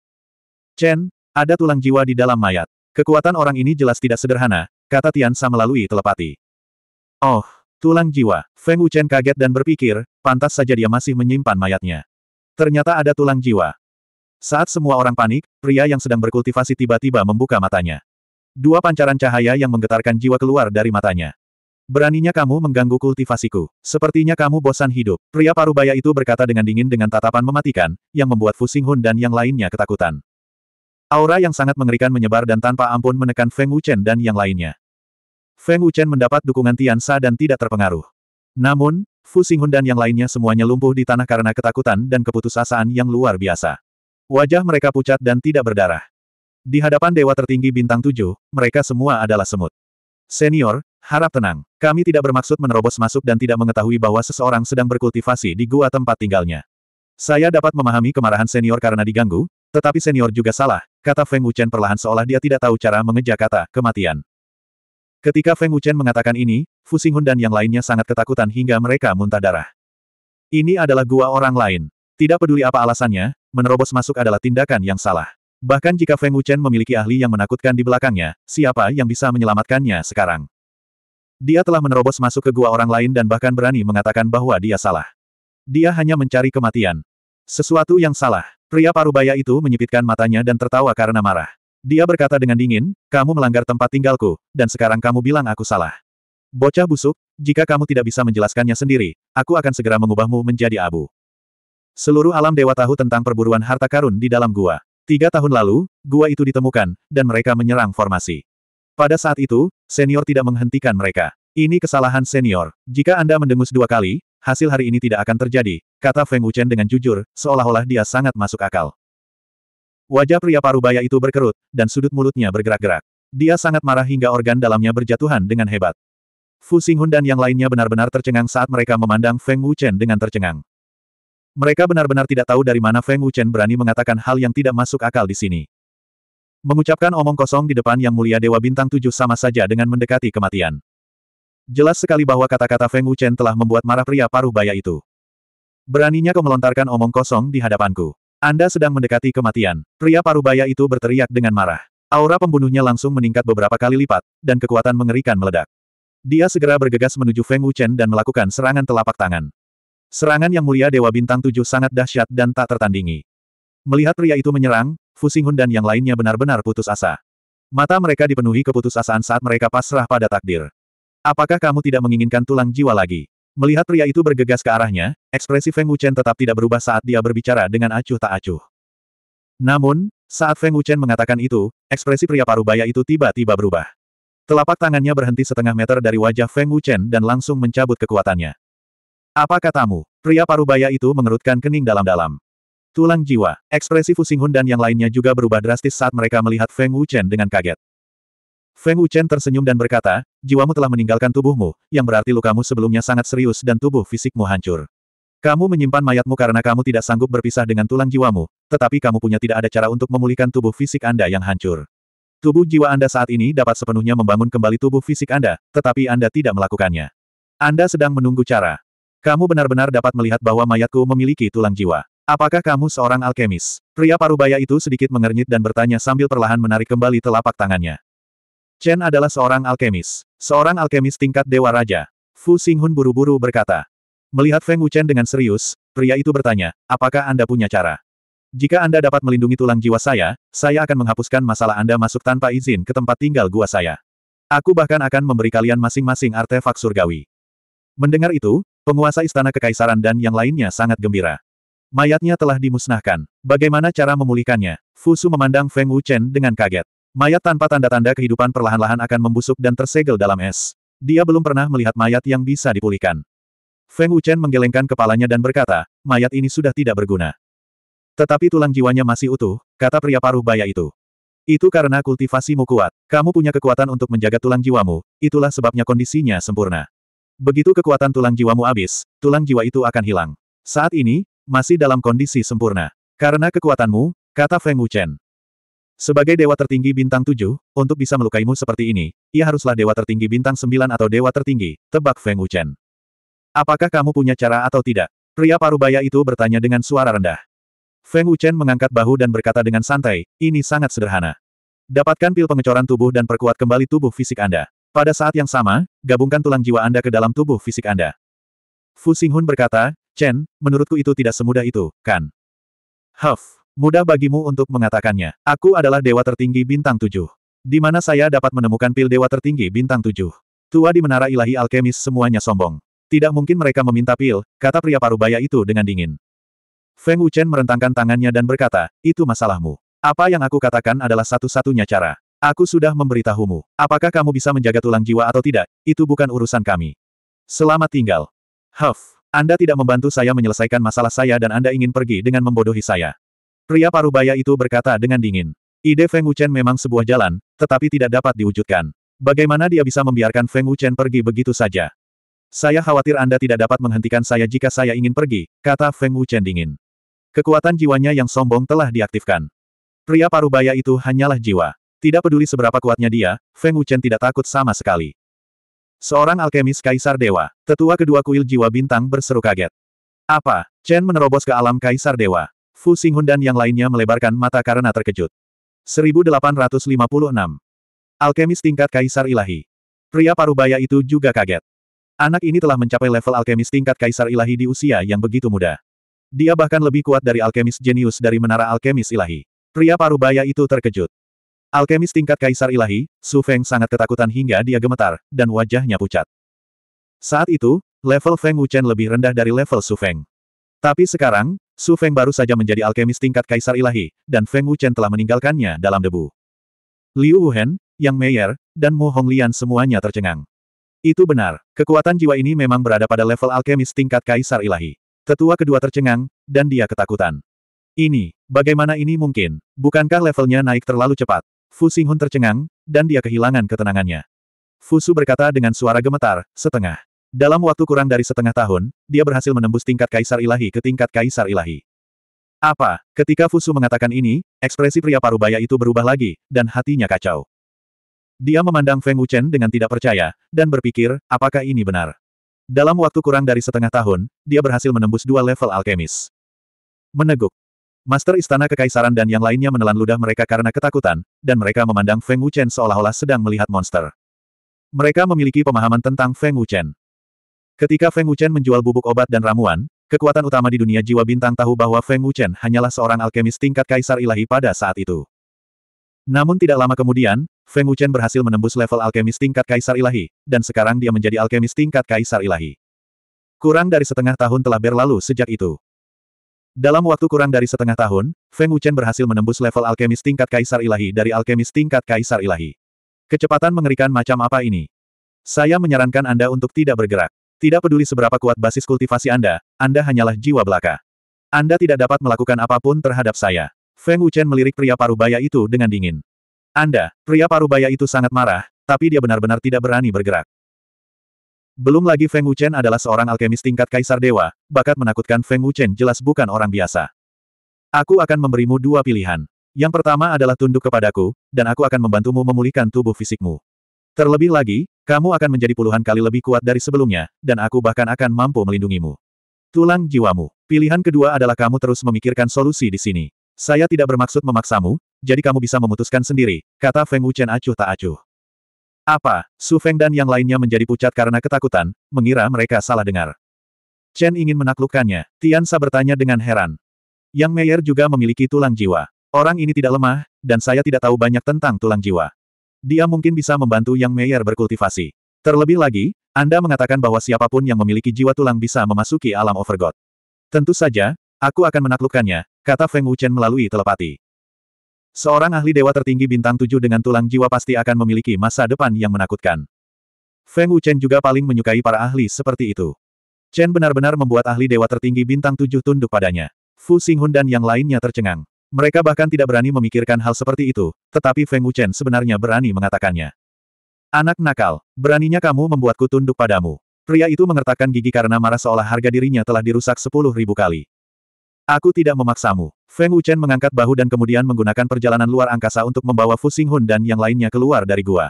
Chen, ada tulang jiwa di dalam mayat. Kekuatan orang ini jelas tidak sederhana, kata Tian Tiansa melalui telepati. Oh, tulang jiwa. Feng Wu Chen kaget dan berpikir, pantas saja dia masih menyimpan mayatnya. Ternyata ada tulang jiwa. Saat semua orang panik, pria yang sedang berkultivasi tiba-tiba membuka matanya. Dua pancaran cahaya yang menggetarkan jiwa keluar dari matanya. Beraninya kamu mengganggu kultivasiku. Sepertinya kamu bosan hidup. Pria parubaya itu berkata dengan dingin dengan tatapan mematikan, yang membuat Fusing Hun dan yang lainnya ketakutan. Aura yang sangat mengerikan menyebar dan tanpa ampun menekan Feng Wuchen dan yang lainnya. Feng Wuchen mendapat dukungan Tian Sa dan tidak terpengaruh. Namun, Fusing Hun dan yang lainnya semuanya lumpuh di tanah karena ketakutan dan keputusasaan yang luar biasa. Wajah mereka pucat dan tidak berdarah. Di hadapan dewa tertinggi bintang tujuh, mereka semua adalah semut. Senior, harap tenang. Kami tidak bermaksud menerobos masuk dan tidak mengetahui bahwa seseorang sedang berkultivasi di gua tempat tinggalnya. Saya dapat memahami kemarahan senior karena diganggu, tetapi senior juga salah, kata Feng Wuchen perlahan seolah dia tidak tahu cara mengeja kata kematian. Ketika Feng Wuchen mengatakan ini, Fu Xinghun dan yang lainnya sangat ketakutan hingga mereka muntah darah. Ini adalah gua orang lain. Tidak peduli apa alasannya, menerobos masuk adalah tindakan yang salah. Bahkan jika Feng Wuchen memiliki ahli yang menakutkan di belakangnya, siapa yang bisa menyelamatkannya sekarang? Dia telah menerobos masuk ke gua orang lain dan bahkan berani mengatakan bahwa dia salah. Dia hanya mencari kematian. Sesuatu yang salah. Pria parubaya itu menyipitkan matanya dan tertawa karena marah. Dia berkata dengan dingin, kamu melanggar tempat tinggalku, dan sekarang kamu bilang aku salah. Bocah busuk, jika kamu tidak bisa menjelaskannya sendiri, aku akan segera mengubahmu menjadi abu. Seluruh alam dewa tahu tentang perburuan harta karun di dalam gua. Tiga tahun lalu, gua itu ditemukan, dan mereka menyerang formasi. Pada saat itu, senior tidak menghentikan mereka. Ini kesalahan senior. Jika Anda mendengus dua kali, hasil hari ini tidak akan terjadi, kata Feng Wuchen dengan jujur, seolah-olah dia sangat masuk akal. Wajah pria parubaya itu berkerut, dan sudut mulutnya bergerak-gerak. Dia sangat marah hingga organ dalamnya berjatuhan dengan hebat. Fu Xinghun dan yang lainnya benar-benar tercengang saat mereka memandang Feng Wuchen dengan tercengang. Mereka benar-benar tidak tahu dari mana Feng Wuchen berani mengatakan hal yang tidak masuk akal di sini. Mengucapkan omong kosong di depan Yang Mulia Dewa Bintang Tujuh sama saja dengan mendekati kematian. Jelas sekali bahwa kata-kata Feng Wuchen telah membuat marah pria paruh baya itu. Beraninya kau melontarkan omong kosong di hadapanku. Anda sedang mendekati kematian. Pria paruh baya itu berteriak dengan marah. Aura pembunuhnya langsung meningkat beberapa kali lipat, dan kekuatan mengerikan meledak. Dia segera bergegas menuju Feng Wuchen dan melakukan serangan telapak tangan. Serangan yang mulia Dewa Bintang Tujuh sangat dahsyat dan tak tertandingi. Melihat pria itu menyerang, Fusinghun dan yang lainnya benar-benar putus asa. Mata mereka dipenuhi keputusasaan saat mereka pasrah pada takdir. Apakah kamu tidak menginginkan tulang jiwa lagi? Melihat pria itu bergegas ke arahnya, ekspresi Feng Wuchen tetap tidak berubah saat dia berbicara dengan acuh tak acuh. Namun, saat Feng Wuchen mengatakan itu, ekspresi pria parubaya itu tiba-tiba berubah. Telapak tangannya berhenti setengah meter dari wajah Feng Wuchen dan langsung mencabut kekuatannya. Apa katamu? Pria parubaya itu mengerutkan kening dalam-dalam. Tulang jiwa, ekspresi Fusing Hun dan yang lainnya juga berubah drastis saat mereka melihat Feng Wuchen dengan kaget. Feng Wuchen tersenyum dan berkata, jiwamu telah meninggalkan tubuhmu, yang berarti lukamu sebelumnya sangat serius dan tubuh fisikmu hancur. Kamu menyimpan mayatmu karena kamu tidak sanggup berpisah dengan tulang jiwamu, tetapi kamu punya tidak ada cara untuk memulihkan tubuh fisik Anda yang hancur. Tubuh jiwa Anda saat ini dapat sepenuhnya membangun kembali tubuh fisik Anda, tetapi Anda tidak melakukannya. Anda sedang menunggu cara. Kamu benar-benar dapat melihat bahwa mayatku memiliki tulang jiwa. Apakah kamu seorang alkemis? Pria parubaya itu sedikit mengernyit dan bertanya sambil perlahan menarik kembali telapak tangannya. Chen adalah seorang alkemis. Seorang alkemis tingkat Dewa Raja. Fu Xinghun buru-buru berkata. Melihat Feng Wuchen dengan serius, pria itu bertanya, apakah Anda punya cara? Jika Anda dapat melindungi tulang jiwa saya, saya akan menghapuskan masalah Anda masuk tanpa izin ke tempat tinggal gua saya. Aku bahkan akan memberi kalian masing-masing artefak surgawi. Mendengar itu, Penguasa istana kekaisaran dan yang lainnya sangat gembira. Mayatnya telah dimusnahkan. Bagaimana cara memulihkannya? Fusu memandang Feng Wuchen dengan kaget. Mayat tanpa tanda-tanda kehidupan perlahan-lahan akan membusuk dan tersegel dalam es. Dia belum pernah melihat mayat yang bisa dipulihkan. Feng Wuchen menggelengkan kepalanya dan berkata, mayat ini sudah tidak berguna. Tetapi tulang jiwanya masih utuh, kata pria paruh baya itu. Itu karena kultivasimu kuat. Kamu punya kekuatan untuk menjaga tulang jiwamu, itulah sebabnya kondisinya sempurna. Begitu kekuatan tulang jiwamu habis, tulang jiwa itu akan hilang. Saat ini, masih dalam kondisi sempurna. Karena kekuatanmu, kata Feng Wuchen. Sebagai dewa tertinggi bintang tujuh, untuk bisa melukaimu seperti ini, ia haruslah dewa tertinggi bintang sembilan atau dewa tertinggi, tebak Feng Wuchen. Apakah kamu punya cara atau tidak? Pria parubaya itu bertanya dengan suara rendah. Feng Wuchen mengangkat bahu dan berkata dengan santai, ini sangat sederhana. Dapatkan pil pengecoran tubuh dan perkuat kembali tubuh fisik Anda. Pada saat yang sama, gabungkan tulang jiwa Anda ke dalam tubuh fisik Anda. Fu Xinghun berkata, Chen, menurutku itu tidak semudah itu, kan? Huff, mudah bagimu untuk mengatakannya. Aku adalah dewa tertinggi bintang tujuh. Di mana saya dapat menemukan pil dewa tertinggi bintang tujuh. Tua di menara ilahi alkemis semuanya sombong. Tidak mungkin mereka meminta pil, kata pria parubaya itu dengan dingin. Feng Wuchen merentangkan tangannya dan berkata, itu masalahmu. Apa yang aku katakan adalah satu-satunya cara. Aku sudah memberitahumu. Apakah kamu bisa menjaga tulang jiwa atau tidak, itu bukan urusan kami. Selamat tinggal. Huff, Anda tidak membantu saya menyelesaikan masalah saya dan Anda ingin pergi dengan membodohi saya. Pria parubaya itu berkata dengan dingin. Ide Feng Wuchen memang sebuah jalan, tetapi tidak dapat diwujudkan. Bagaimana dia bisa membiarkan Feng Wuchen pergi begitu saja? Saya khawatir Anda tidak dapat menghentikan saya jika saya ingin pergi, kata Feng Wuchen dingin. Kekuatan jiwanya yang sombong telah diaktifkan. Pria parubaya itu hanyalah jiwa. Tidak peduli seberapa kuatnya dia, Feng Wuchen tidak takut sama sekali. Seorang alkemis Kaisar Dewa, tetua kedua kuil jiwa bintang berseru kaget. Apa? Chen menerobos ke alam Kaisar Dewa. Fu Xinghun dan yang lainnya melebarkan mata karena terkejut. 1856. Alkemis tingkat Kaisar Ilahi. Pria parubaya itu juga kaget. Anak ini telah mencapai level alkemis tingkat Kaisar Ilahi di usia yang begitu muda. Dia bahkan lebih kuat dari alkemis jenius dari Menara Alkemis Ilahi. Pria parubaya itu terkejut. Alkemis tingkat Kaisar Ilahi, Su Feng sangat ketakutan hingga dia gemetar, dan wajahnya pucat. Saat itu, level Feng Wuchen lebih rendah dari level Su Feng. Tapi sekarang, Su Feng baru saja menjadi alkemis tingkat Kaisar Ilahi, dan Feng Wuchen telah meninggalkannya dalam debu. Liu Wuhen, Yang Meier, dan Mu Honglian semuanya tercengang. Itu benar, kekuatan jiwa ini memang berada pada level alkemis tingkat Kaisar Ilahi. Tetua kedua tercengang, dan dia ketakutan. Ini, bagaimana ini mungkin? Bukankah levelnya naik terlalu cepat? Fu Xinghun tercengang, dan dia kehilangan ketenangannya. Fu Su berkata dengan suara gemetar, setengah. Dalam waktu kurang dari setengah tahun, dia berhasil menembus tingkat kaisar ilahi ke tingkat kaisar ilahi. Apa? Ketika Fusu mengatakan ini, ekspresi pria parubaya itu berubah lagi, dan hatinya kacau. Dia memandang Feng Wuchen dengan tidak percaya, dan berpikir, apakah ini benar? Dalam waktu kurang dari setengah tahun, dia berhasil menembus dua level alkemis. Meneguk, Master Istana Kekaisaran dan yang lainnya menelan ludah mereka karena ketakutan, dan mereka memandang Feng Wuchen seolah-olah sedang melihat monster. Mereka memiliki pemahaman tentang Feng Wuchen. Ketika Feng Wuchen menjual bubuk obat dan ramuan, kekuatan utama di dunia jiwa bintang tahu bahwa Feng Wuchen hanyalah seorang alkemis tingkat kaisar ilahi pada saat itu. Namun tidak lama kemudian, Feng Wuchen berhasil menembus level alkemis tingkat kaisar ilahi, dan sekarang dia menjadi alkemis tingkat kaisar ilahi. Kurang dari setengah tahun telah berlalu sejak itu. Dalam waktu kurang dari setengah tahun, Feng Wuchen berhasil menembus level alkemis tingkat kaisar ilahi dari alkemis tingkat kaisar ilahi. Kecepatan mengerikan macam apa ini? Saya menyarankan Anda untuk tidak bergerak. Tidak peduli seberapa kuat basis kultivasi Anda, Anda hanyalah jiwa belaka. Anda tidak dapat melakukan apapun terhadap saya. Feng Wuchen melirik pria parubaya itu dengan dingin. Anda, pria parubaya itu sangat marah, tapi dia benar-benar tidak berani bergerak. Belum lagi Feng Wuchen adalah seorang alkemis tingkat kaisar dewa, bakat menakutkan Feng Wuchen jelas bukan orang biasa. Aku akan memberimu dua pilihan. Yang pertama adalah tunduk kepadaku, dan aku akan membantumu memulihkan tubuh fisikmu. Terlebih lagi, kamu akan menjadi puluhan kali lebih kuat dari sebelumnya, dan aku bahkan akan mampu melindungimu. Tulang jiwamu. Pilihan kedua adalah kamu terus memikirkan solusi di sini. Saya tidak bermaksud memaksamu, jadi kamu bisa memutuskan sendiri, kata Feng Wuchen acuh tak acuh. Apa, Su Feng dan yang lainnya menjadi pucat karena ketakutan, mengira mereka salah dengar. Chen ingin menaklukkannya, Tian Sa bertanya dengan heran. Yang Meyer juga memiliki tulang jiwa. Orang ini tidak lemah, dan saya tidak tahu banyak tentang tulang jiwa. Dia mungkin bisa membantu Yang Meyer berkultivasi. Terlebih lagi, Anda mengatakan bahwa siapapun yang memiliki jiwa tulang bisa memasuki alam overgod. Tentu saja, aku akan menaklukkannya, kata Feng Wuchen melalui telepati. Seorang ahli dewa tertinggi bintang tujuh dengan tulang jiwa pasti akan memiliki masa depan yang menakutkan. Feng Wuchen juga paling menyukai para ahli seperti itu. Chen benar-benar membuat ahli dewa tertinggi bintang tujuh tunduk padanya. Fu Xinghun dan yang lainnya tercengang. Mereka bahkan tidak berani memikirkan hal seperti itu, tetapi Feng Wuchen sebenarnya berani mengatakannya. Anak nakal, beraninya kamu membuatku tunduk padamu. Pria itu mengertakkan gigi karena marah seolah harga dirinya telah dirusak sepuluh ribu kali. Aku tidak memaksamu. Feng Wuchen mengangkat bahu dan kemudian menggunakan perjalanan luar angkasa untuk membawa Fu Xinghun dan yang lainnya keluar dari gua.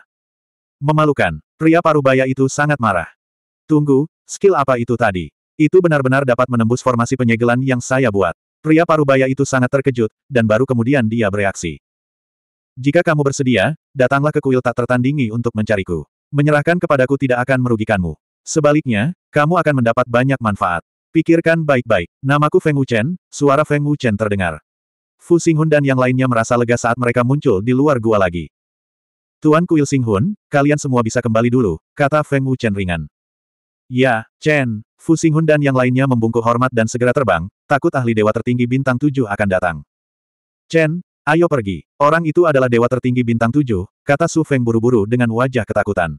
Memalukan, pria parubaya itu sangat marah. Tunggu, skill apa itu tadi? Itu benar-benar dapat menembus formasi penyegelan yang saya buat. Pria parubaya itu sangat terkejut, dan baru kemudian dia bereaksi. Jika kamu bersedia, datanglah ke kuil tak tertandingi untuk mencariku. Menyerahkan kepadaku tidak akan merugikanmu. Sebaliknya, kamu akan mendapat banyak manfaat. Pikirkan baik-baik. Namaku Feng Wuchen, suara Feng Wuchen terdengar. Fu Hun dan yang lainnya merasa lega saat mereka muncul di luar gua lagi. Tuan Kuil Hun, kalian semua bisa kembali dulu, kata Feng Wuchen ringan. Ya, Chen, Fu Hun dan yang lainnya membungkuk hormat dan segera terbang, takut ahli dewa tertinggi bintang tujuh akan datang. Chen, ayo pergi, orang itu adalah dewa tertinggi bintang tujuh, kata Su Feng buru-buru dengan wajah ketakutan.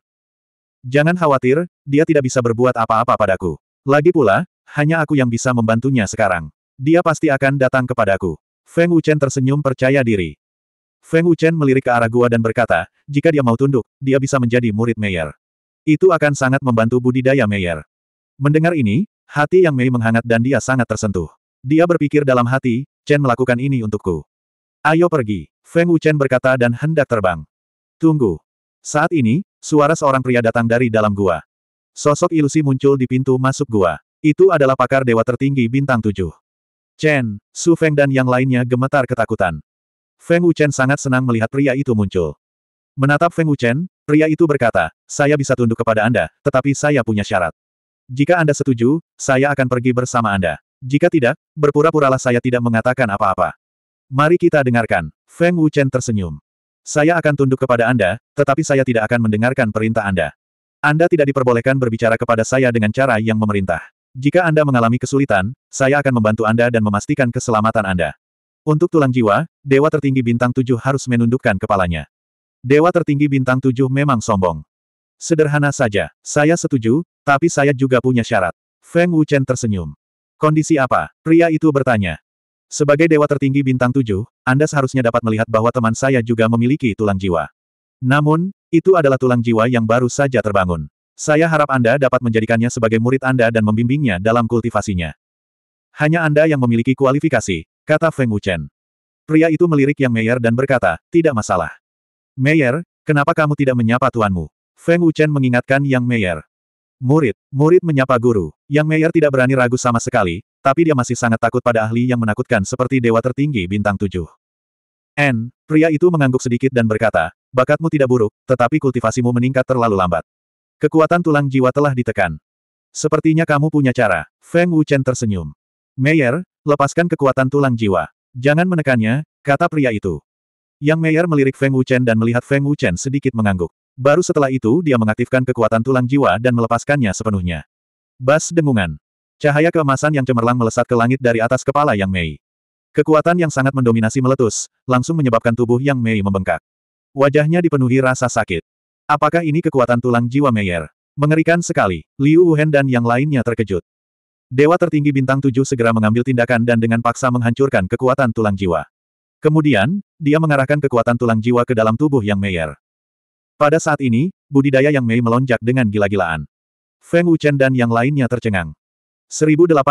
Jangan khawatir, dia tidak bisa berbuat apa-apa padaku. Lagi pula, hanya aku yang bisa membantunya sekarang. Dia pasti akan datang kepadaku. Feng Wuchen tersenyum percaya diri. Feng Wuchen melirik ke arah gua dan berkata, jika dia mau tunduk, dia bisa menjadi murid Meyer. Itu akan sangat membantu budidaya Meyer. Mendengar ini, hati yang Mei menghangat dan dia sangat tersentuh. Dia berpikir dalam hati, Chen melakukan ini untukku. Ayo pergi, Feng Wuchen berkata dan hendak terbang. Tunggu. Saat ini, suara seorang pria datang dari dalam gua. Sosok ilusi muncul di pintu masuk gua. Itu adalah pakar dewa tertinggi bintang tujuh. Chen, Su Feng dan yang lainnya gemetar ketakutan. Feng Wuchen sangat senang melihat pria itu muncul. Menatap Feng Wuchen, pria itu berkata, saya bisa tunduk kepada Anda, tetapi saya punya syarat. Jika Anda setuju, saya akan pergi bersama Anda. Jika tidak, berpura-puralah saya tidak mengatakan apa-apa. Mari kita dengarkan. Feng Wuchen tersenyum. Saya akan tunduk kepada Anda, tetapi saya tidak akan mendengarkan perintah Anda. Anda tidak diperbolehkan berbicara kepada saya dengan cara yang memerintah. Jika Anda mengalami kesulitan, saya akan membantu Anda dan memastikan keselamatan Anda. Untuk tulang jiwa, Dewa Tertinggi Bintang Tujuh harus menundukkan kepalanya. Dewa Tertinggi Bintang Tujuh memang sombong. Sederhana saja, saya setuju, tapi saya juga punya syarat. Feng Wuchen tersenyum. Kondisi apa? Pria itu bertanya. Sebagai Dewa Tertinggi Bintang Tujuh, Anda seharusnya dapat melihat bahwa teman saya juga memiliki tulang jiwa. Namun, itu adalah tulang jiwa yang baru saja terbangun. Saya harap Anda dapat menjadikannya sebagai murid Anda dan membimbingnya dalam kultivasinya. Hanya Anda yang memiliki kualifikasi, kata Feng Wuchen. Pria itu melirik Yang Meyer dan berkata, tidak masalah. Meyer, kenapa kamu tidak menyapa tuanmu? Feng Wuchen mengingatkan Yang Meyer. Murid, murid menyapa guru. Yang Meyer tidak berani ragu sama sekali, tapi dia masih sangat takut pada ahli yang menakutkan seperti dewa tertinggi bintang tujuh. N, pria itu mengangguk sedikit dan berkata, bakatmu tidak buruk, tetapi kultivasimu meningkat terlalu lambat. Kekuatan tulang jiwa telah ditekan. Sepertinya kamu punya cara. Feng Wuchen tersenyum. Meyer, lepaskan kekuatan tulang jiwa. Jangan menekannya, kata pria itu. Yang Meyer melirik Feng Wuchen dan melihat Feng Wuchen sedikit mengangguk. Baru setelah itu dia mengaktifkan kekuatan tulang jiwa dan melepaskannya sepenuhnya. Bas dengungan. Cahaya keemasan yang cemerlang melesat ke langit dari atas kepala Yang Mei. Kekuatan yang sangat mendominasi meletus, langsung menyebabkan tubuh Yang Mei membengkak. Wajahnya dipenuhi rasa sakit. Apakah ini kekuatan tulang jiwa Meyer? Mengerikan sekali, Liu Wuhan dan yang lainnya terkejut. Dewa tertinggi bintang tujuh segera mengambil tindakan dan dengan paksa menghancurkan kekuatan tulang jiwa. Kemudian, dia mengarahkan kekuatan tulang jiwa ke dalam tubuh Yang Meyer. Pada saat ini, budidaya Yang Mei melonjak dengan gila-gilaan. Feng Wuchen dan yang lainnya tercengang. 1857.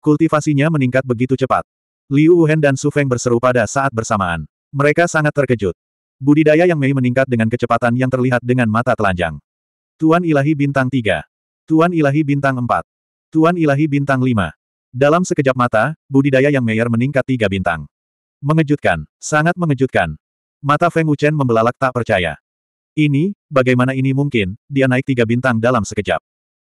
Kultivasinya meningkat begitu cepat. Liu Wuhan dan Su Feng berseru pada saat bersamaan. Mereka sangat terkejut. Budidaya Yang Mei meningkat dengan kecepatan yang terlihat dengan mata telanjang. Tuan Ilahi Bintang 3. Tuan Ilahi Bintang 4. Tuan Ilahi Bintang 5. Dalam sekejap mata, budidaya Yang Meier meningkat tiga bintang. Mengejutkan, sangat mengejutkan. Mata Feng Wuchen membelalak tak percaya. Ini, bagaimana ini mungkin, dia naik tiga bintang dalam sekejap.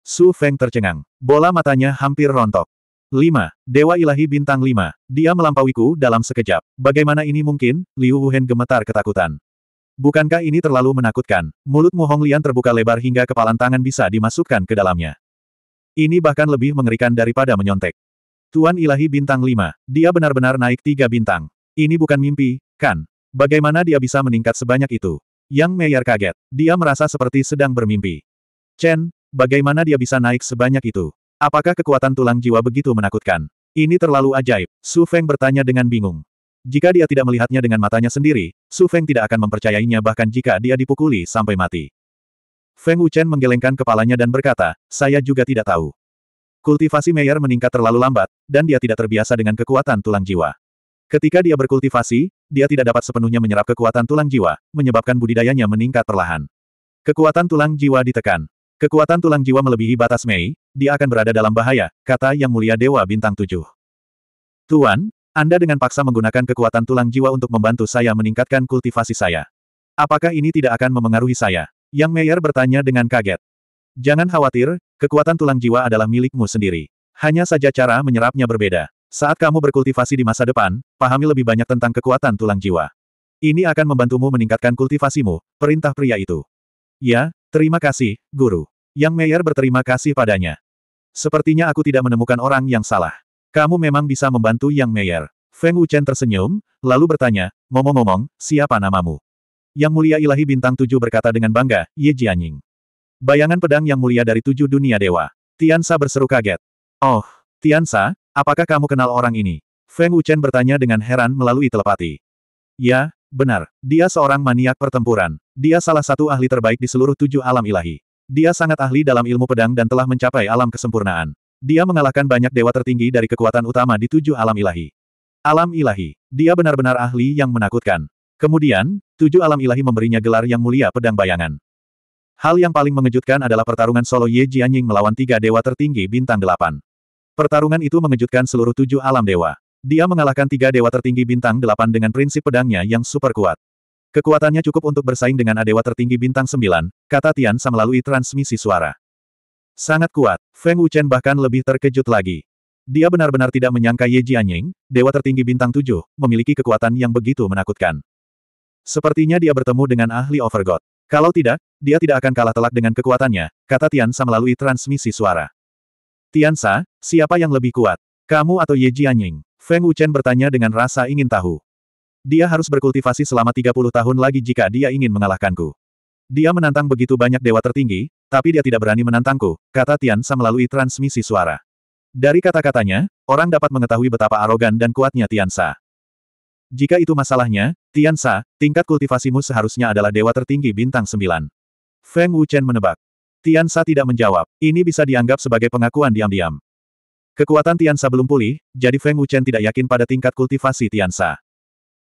Su Feng tercengang. Bola matanya hampir rontok. 5. Dewa Ilahi Bintang 5. Dia melampauiku dalam sekejap. Bagaimana ini mungkin? Liu Wuhen gemetar ketakutan. Bukankah ini terlalu menakutkan? Mulut Mu Hong Lian terbuka lebar hingga kepalan tangan bisa dimasukkan ke dalamnya. Ini bahkan lebih mengerikan daripada menyontek. Tuan Ilahi Bintang 5. Dia benar-benar naik tiga bintang. Ini bukan mimpi, kan? Bagaimana dia bisa meningkat sebanyak itu? Yang Meyer kaget. Dia merasa seperti sedang bermimpi. Chen, bagaimana dia bisa naik sebanyak itu? Apakah kekuatan tulang jiwa begitu menakutkan? Ini terlalu ajaib, Su Feng bertanya dengan bingung. Jika dia tidak melihatnya dengan matanya sendiri, Su Feng tidak akan mempercayainya bahkan jika dia dipukuli sampai mati. Feng Wuchen menggelengkan kepalanya dan berkata, saya juga tidak tahu. Kultivasi Meyer meningkat terlalu lambat, dan dia tidak terbiasa dengan kekuatan tulang jiwa. Ketika dia berkultivasi, dia tidak dapat sepenuhnya menyerap kekuatan tulang jiwa, menyebabkan budidayanya meningkat perlahan. Kekuatan tulang jiwa ditekan. Kekuatan tulang jiwa melebihi batas Mei, dia akan berada dalam bahaya, kata Yang Mulia Dewa Bintang Tujuh. Tuan, Anda dengan paksa menggunakan kekuatan tulang jiwa untuk membantu saya meningkatkan kultivasi saya. Apakah ini tidak akan memengaruhi saya? Yang Meyer bertanya dengan kaget. Jangan khawatir, kekuatan tulang jiwa adalah milikmu sendiri. Hanya saja cara menyerapnya berbeda. Saat kamu berkultivasi di masa depan, pahami lebih banyak tentang kekuatan tulang jiwa. Ini akan membantumu meningkatkan kultivasimu, perintah pria itu. Ya, Terima kasih, Guru. Yang Meyer berterima kasih padanya. Sepertinya aku tidak menemukan orang yang salah. Kamu memang bisa membantu Yang Meyer. Feng Wuchen tersenyum, lalu bertanya, ngomong-ngomong, siapa namamu? Yang Mulia Ilahi Bintang Tujuh berkata dengan bangga, Ye Jianying. Bayangan pedang yang mulia dari tujuh dunia dewa. Tiansa berseru kaget. Oh, Tiansa, apakah kamu kenal orang ini? Feng Wuchen bertanya dengan heran melalui telepati. Ya, Benar, dia seorang maniak pertempuran. Dia salah satu ahli terbaik di seluruh tujuh alam ilahi. Dia sangat ahli dalam ilmu pedang dan telah mencapai alam kesempurnaan. Dia mengalahkan banyak dewa tertinggi dari kekuatan utama di tujuh alam ilahi. Alam ilahi. Dia benar-benar ahli yang menakutkan. Kemudian, tujuh alam ilahi memberinya gelar yang mulia pedang bayangan. Hal yang paling mengejutkan adalah pertarungan solo Ye Jianying melawan tiga dewa tertinggi bintang delapan. Pertarungan itu mengejutkan seluruh tujuh alam dewa. Dia mengalahkan tiga dewa tertinggi bintang delapan dengan prinsip pedangnya yang super kuat. Kekuatannya cukup untuk bersaing dengan adewa tertinggi bintang sembilan, kata Tian Sa melalui transmisi suara. Sangat kuat, Feng Wuchen bahkan lebih terkejut lagi. Dia benar-benar tidak menyangka Ye Jianying, dewa tertinggi bintang tujuh, memiliki kekuatan yang begitu menakutkan. Sepertinya dia bertemu dengan ahli Overgod. Kalau tidak, dia tidak akan kalah telak dengan kekuatannya, kata Tian Sa melalui transmisi suara. Tian Sa, siapa yang lebih kuat? Kamu atau Ye Jianying? Feng Wuchen bertanya dengan rasa ingin tahu. Dia harus berkultivasi selama 30 tahun lagi jika dia ingin mengalahkanku. Dia menantang begitu banyak dewa tertinggi, tapi dia tidak berani menantangku, kata Tian Sa melalui transmisi suara. Dari kata-katanya, orang dapat mengetahui betapa arogan dan kuatnya Tian Sa. Jika itu masalahnya, Tian Sa, tingkat kultivasimu seharusnya adalah dewa tertinggi bintang sembilan. Feng Wuchen menebak. Tian Sa tidak menjawab, ini bisa dianggap sebagai pengakuan diam-diam. Kekuatan Tiansa belum pulih, jadi Feng Wuchen tidak yakin pada tingkat kultivasi Tiansa.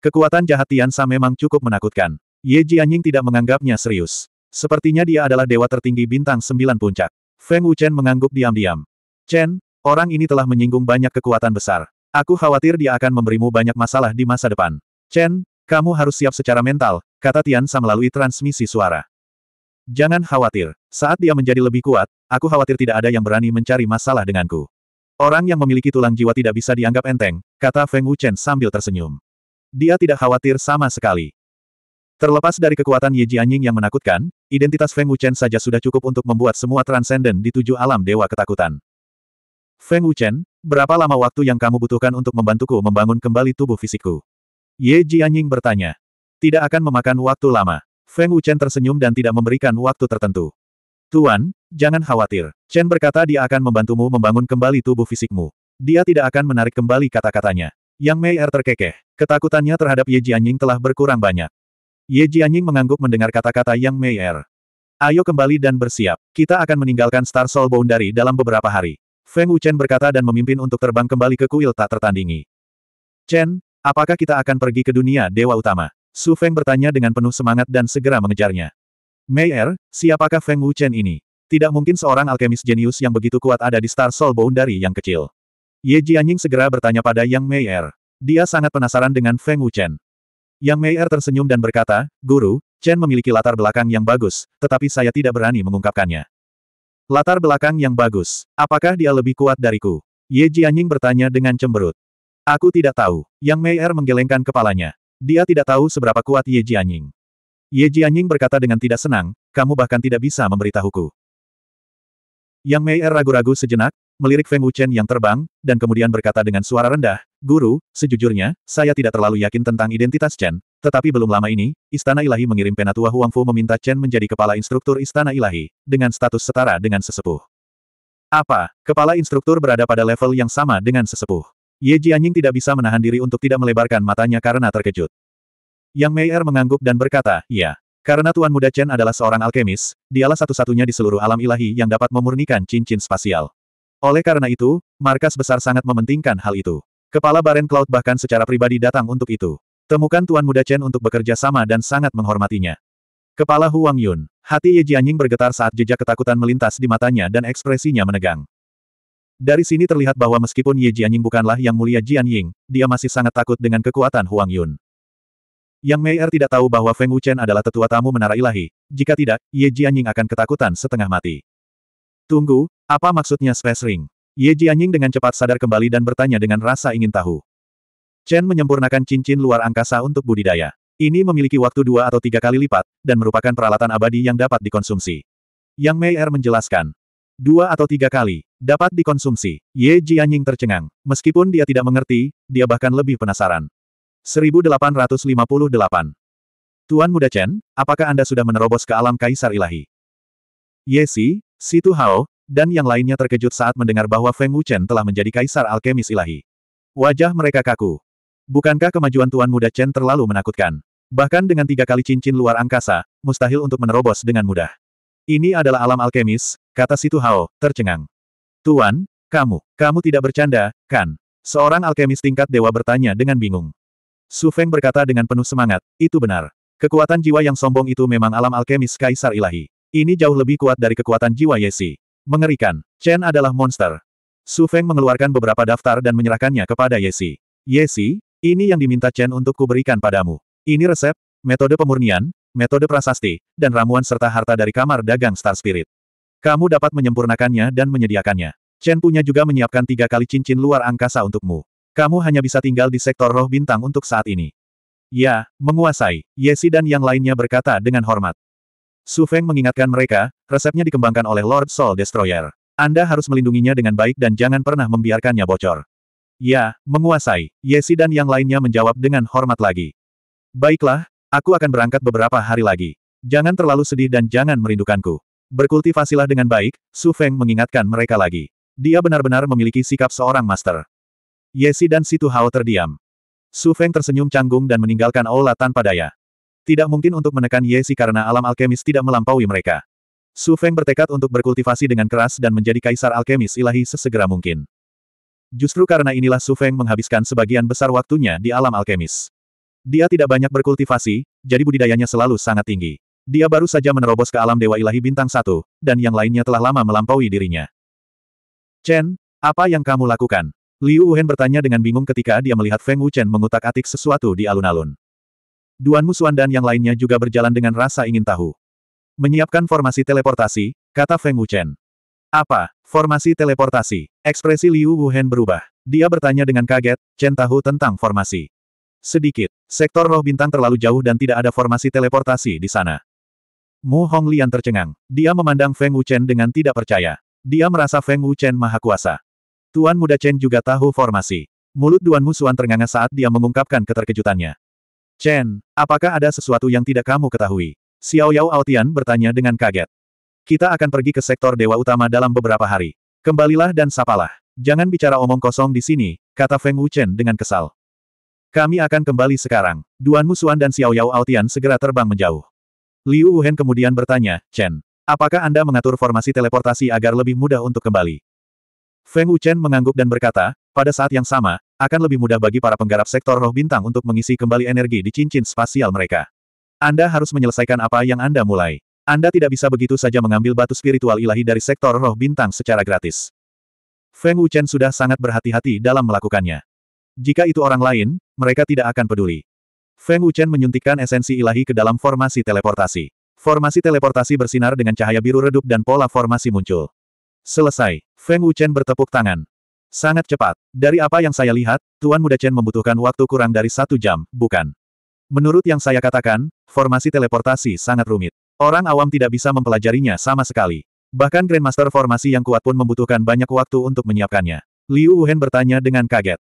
Kekuatan jahat Tiansa memang cukup menakutkan. Ye Jianying tidak menganggapnya serius. Sepertinya dia adalah dewa tertinggi bintang sembilan puncak. Feng Wuchen mengangguk diam-diam. Chen, orang ini telah menyinggung banyak kekuatan besar. Aku khawatir dia akan memberimu banyak masalah di masa depan. Chen, kamu harus siap secara mental, kata Tian Tiansa melalui transmisi suara. Jangan khawatir, saat dia menjadi lebih kuat, aku khawatir tidak ada yang berani mencari masalah denganku. Orang yang memiliki tulang jiwa tidak bisa dianggap enteng, kata Feng Wuchen sambil tersenyum. Dia tidak khawatir sama sekali. Terlepas dari kekuatan Ye Jianying yang menakutkan, identitas Feng Wuchen saja sudah cukup untuk membuat semua transenden di tujuh alam dewa ketakutan. Feng Wuchen, berapa lama waktu yang kamu butuhkan untuk membantuku membangun kembali tubuh fisikku? Ye Jianying bertanya. Tidak akan memakan waktu lama. Feng Wuchen tersenyum dan tidak memberikan waktu tertentu. Tuan, jangan khawatir. Chen berkata dia akan membantumu membangun kembali tubuh fisikmu. Dia tidak akan menarik kembali kata-katanya. Yang Mei Er terkekeh. Ketakutannya terhadap Ye Jianying telah berkurang banyak. Ye Jianying mengangguk mendengar kata-kata Yang Mei Er. Ayo kembali dan bersiap. Kita akan meninggalkan Star Soul Boundary dalam beberapa hari. Feng Wuchen berkata dan memimpin untuk terbang kembali ke kuil tak tertandingi. Chen, apakah kita akan pergi ke dunia dewa utama? Su Feng bertanya dengan penuh semangat dan segera mengejarnya. Meier, siapakah Feng Wuchen ini? Tidak mungkin seorang alkemis jenius yang begitu kuat ada di Star Soul Boundary yang kecil. Ye Jianying segera bertanya pada Yang Meier. Dia sangat penasaran dengan Feng Wuchen. Yang Meier tersenyum dan berkata, Guru, Chen memiliki latar belakang yang bagus, tetapi saya tidak berani mengungkapkannya. Latar belakang yang bagus. Apakah dia lebih kuat dariku? Ye Jianying bertanya dengan cemberut. Aku tidak tahu. Yang Meier menggelengkan kepalanya. Dia tidak tahu seberapa kuat Ye Jianying. Ye Jianying berkata dengan tidak senang, kamu bahkan tidak bisa memberitahuku. Yang Mei Er ragu-ragu sejenak, melirik Feng Wuchen yang terbang, dan kemudian berkata dengan suara rendah, Guru, sejujurnya, saya tidak terlalu yakin tentang identitas Chen, tetapi belum lama ini, Istana Ilahi mengirim Penatua Huangfu meminta Chen menjadi kepala instruktur Istana Ilahi, dengan status setara dengan sesepuh. Apa? Kepala instruktur berada pada level yang sama dengan sesepuh. Ye Jianying tidak bisa menahan diri untuk tidak melebarkan matanya karena terkejut. Yang Meier mengangguk dan berkata, ya. Karena Tuan Muda Chen adalah seorang alkemis, dialah satu-satunya di seluruh alam ilahi yang dapat memurnikan cincin spasial. Oleh karena itu, markas besar sangat mementingkan hal itu. Kepala Baren Cloud bahkan secara pribadi datang untuk itu. Temukan Tuan Muda Chen untuk bekerja sama dan sangat menghormatinya. Kepala Huang Yun, hati Ye Jianying bergetar saat jejak ketakutan melintas di matanya dan ekspresinya menegang. Dari sini terlihat bahwa meskipun Ye Jianying bukanlah yang mulia Jianying, dia masih sangat takut dengan kekuatan Huang Yun. Yang Meier tidak tahu bahwa Feng Wuchen adalah tetua tamu menara ilahi, jika tidak, Ye Jianying akan ketakutan setengah mati. Tunggu, apa maksudnya Space Ring? Ye Jianying dengan cepat sadar kembali dan bertanya dengan rasa ingin tahu. Chen menyempurnakan cincin luar angkasa untuk budidaya. Ini memiliki waktu dua atau tiga kali lipat, dan merupakan peralatan abadi yang dapat dikonsumsi. Yang Meier menjelaskan, dua atau tiga kali, dapat dikonsumsi. Ye Jianying tercengang. Meskipun dia tidak mengerti, dia bahkan lebih penasaran. 1858. Tuan Muda Chen, apakah Anda sudah menerobos ke alam Kaisar Ilahi? Si, Situ Hao, dan yang lainnya terkejut saat mendengar bahwa Feng Wuchen telah menjadi Kaisar Alkemis Ilahi. Wajah mereka kaku. Bukankah kemajuan Tuan Muda Chen terlalu menakutkan? Bahkan dengan tiga kali cincin luar angkasa, mustahil untuk menerobos dengan mudah. Ini adalah alam alkemis, kata Situ Hao, tercengang. Tuan, kamu, kamu tidak bercanda, kan? Seorang alkemis tingkat dewa bertanya dengan bingung. Su Feng berkata dengan penuh semangat, itu benar. Kekuatan jiwa yang sombong itu memang alam alkemis Kaisar Ilahi. Ini jauh lebih kuat dari kekuatan jiwa Yesi. Mengerikan, Chen adalah monster. Su Feng mengeluarkan beberapa daftar dan menyerahkannya kepada Yesi. Yesi, ini yang diminta Chen untuk kuberikan padamu. Ini resep, metode pemurnian, metode prasasti, dan ramuan serta harta dari kamar dagang Star Spirit. Kamu dapat menyempurnakannya dan menyediakannya. Chen punya juga menyiapkan tiga kali cincin luar angkasa untukmu. Kamu hanya bisa tinggal di sektor roh bintang untuk saat ini. Ya, menguasai, Yesi dan yang lainnya berkata dengan hormat. Su Feng mengingatkan mereka, resepnya dikembangkan oleh Lord Soul Destroyer. Anda harus melindunginya dengan baik dan jangan pernah membiarkannya bocor. Ya, menguasai, Yesi dan yang lainnya menjawab dengan hormat lagi. Baiklah, aku akan berangkat beberapa hari lagi. Jangan terlalu sedih dan jangan merindukanku. Berkultivasilah dengan baik, Su Feng mengingatkan mereka lagi. Dia benar-benar memiliki sikap seorang master. Yesi dan Situ Hao terdiam. Su Feng tersenyum canggung dan meninggalkan aula tanpa daya. Tidak mungkin untuk menekan Yesi karena alam alkemis tidak melampaui mereka. Su Feng bertekad untuk berkultivasi dengan keras dan menjadi kaisar alkemis ilahi sesegera mungkin. Justru karena inilah Su Feng menghabiskan sebagian besar waktunya di alam alkemis. Dia tidak banyak berkultivasi, jadi budidayanya selalu sangat tinggi. Dia baru saja menerobos ke alam Dewa Ilahi Bintang Satu, dan yang lainnya telah lama melampaui dirinya. Chen, apa yang kamu lakukan? Liu Wen bertanya dengan bingung ketika dia melihat Feng Wuchen mengutak-atik sesuatu di alun-alun. Duan Musuan dan yang lainnya juga berjalan dengan rasa ingin tahu. Menyiapkan formasi teleportasi, kata Feng Wuchen. Apa? Formasi teleportasi. Ekspresi Liu Wuhan berubah. Dia bertanya dengan kaget, Chen tahu tentang formasi. Sedikit. Sektor roh bintang terlalu jauh dan tidak ada formasi teleportasi di sana. Mu Honglian tercengang. Dia memandang Feng Wuchen dengan tidak percaya. Dia merasa Feng Wuchen maha kuasa. Tuan muda Chen juga tahu formasi. Mulut Duan Musuan ternganga saat dia mengungkapkan keterkejutannya. Chen, apakah ada sesuatu yang tidak kamu ketahui? Xiao Yao Aotian bertanya dengan kaget. Kita akan pergi ke sektor dewa utama dalam beberapa hari. Kembalilah dan sapalah. Jangan bicara omong kosong di sini, kata Feng Wuchen dengan kesal. Kami akan kembali sekarang. Duan Musuan dan Xiao Yao Aotian segera terbang menjauh. Liu Wuhen kemudian bertanya, Chen, apakah Anda mengatur formasi teleportasi agar lebih mudah untuk kembali? Feng Wuchen mengangguk dan berkata, pada saat yang sama, akan lebih mudah bagi para penggarap sektor roh bintang untuk mengisi kembali energi di cincin spasial mereka. Anda harus menyelesaikan apa yang Anda mulai. Anda tidak bisa begitu saja mengambil batu spiritual ilahi dari sektor roh bintang secara gratis. Feng Wuchen sudah sangat berhati-hati dalam melakukannya. Jika itu orang lain, mereka tidak akan peduli. Feng Wuchen menyuntikkan esensi ilahi ke dalam formasi teleportasi. Formasi teleportasi bersinar dengan cahaya biru redup dan pola formasi muncul. Selesai. Feng Wuchen bertepuk tangan. Sangat cepat. Dari apa yang saya lihat, Tuan Muda Chen membutuhkan waktu kurang dari satu jam, bukan? Menurut yang saya katakan, formasi teleportasi sangat rumit. Orang awam tidak bisa mempelajarinya sama sekali. Bahkan Grandmaster formasi yang kuat pun membutuhkan banyak waktu untuk menyiapkannya. Liu Wuhan bertanya dengan kaget.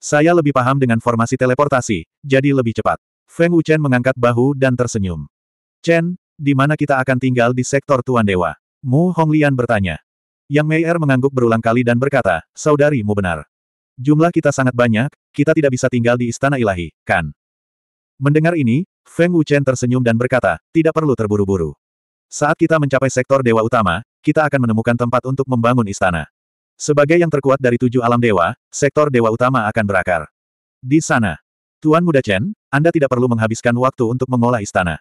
Saya lebih paham dengan formasi teleportasi, jadi lebih cepat. Feng Wuchen mengangkat bahu dan tersenyum. Chen, di mana kita akan tinggal di sektor Tuan Dewa? Mu Honglian bertanya. Yang Meier mengangguk berulang kali dan berkata, saudarimu benar. Jumlah kita sangat banyak, kita tidak bisa tinggal di istana ilahi, kan? Mendengar ini, Feng Wuchen tersenyum dan berkata, tidak perlu terburu-buru. Saat kita mencapai sektor dewa utama, kita akan menemukan tempat untuk membangun istana. Sebagai yang terkuat dari tujuh alam dewa, sektor dewa utama akan berakar. Di sana, Tuan Muda Chen, Anda tidak perlu menghabiskan waktu untuk mengolah istana.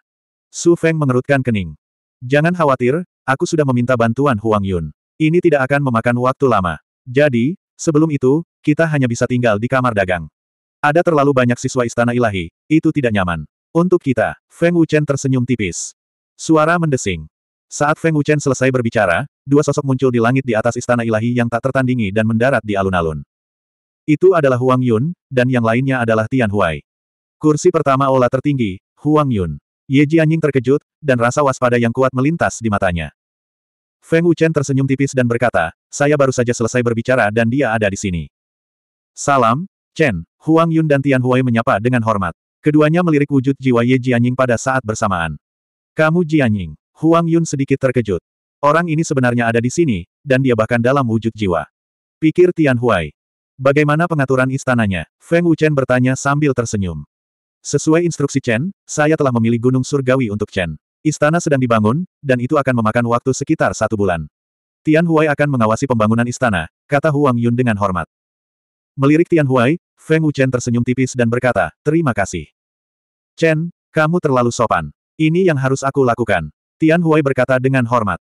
Su Feng mengerutkan kening. Jangan khawatir, aku sudah meminta bantuan Huang Yun. Ini tidak akan memakan waktu lama. Jadi, sebelum itu, kita hanya bisa tinggal di kamar dagang. Ada terlalu banyak siswa istana ilahi, itu tidak nyaman. Untuk kita, Feng Wuchen tersenyum tipis. Suara mendesing. Saat Feng Wuchen selesai berbicara, dua sosok muncul di langit di atas istana ilahi yang tak tertandingi dan mendarat di alun-alun. Itu adalah Huang Yun, dan yang lainnya adalah Tian Huai. Kursi pertama olah tertinggi, Huang Yun. Ye Jianying terkejut, dan rasa waspada yang kuat melintas di matanya. Feng Wuchen tersenyum tipis dan berkata, saya baru saja selesai berbicara dan dia ada di sini. Salam, Chen, Huang Yun dan Tian Huai menyapa dengan hormat. Keduanya melirik wujud jiwa Ye Jianying pada saat bersamaan. Kamu Jianying, Huang Yun sedikit terkejut. Orang ini sebenarnya ada di sini, dan dia bahkan dalam wujud jiwa. Pikir Tian Huai. Bagaimana pengaturan istananya? Feng Wuchen bertanya sambil tersenyum. Sesuai instruksi Chen, saya telah memilih Gunung Surgawi untuk Chen. Istana sedang dibangun, dan itu akan memakan waktu sekitar satu bulan. Tian Huai akan mengawasi pembangunan istana, kata Huang Yun dengan hormat. Melirik Tian Huai, Feng Wuchen tersenyum tipis dan berkata, terima kasih. Chen, kamu terlalu sopan. Ini yang harus aku lakukan. Tian Huai berkata dengan hormat.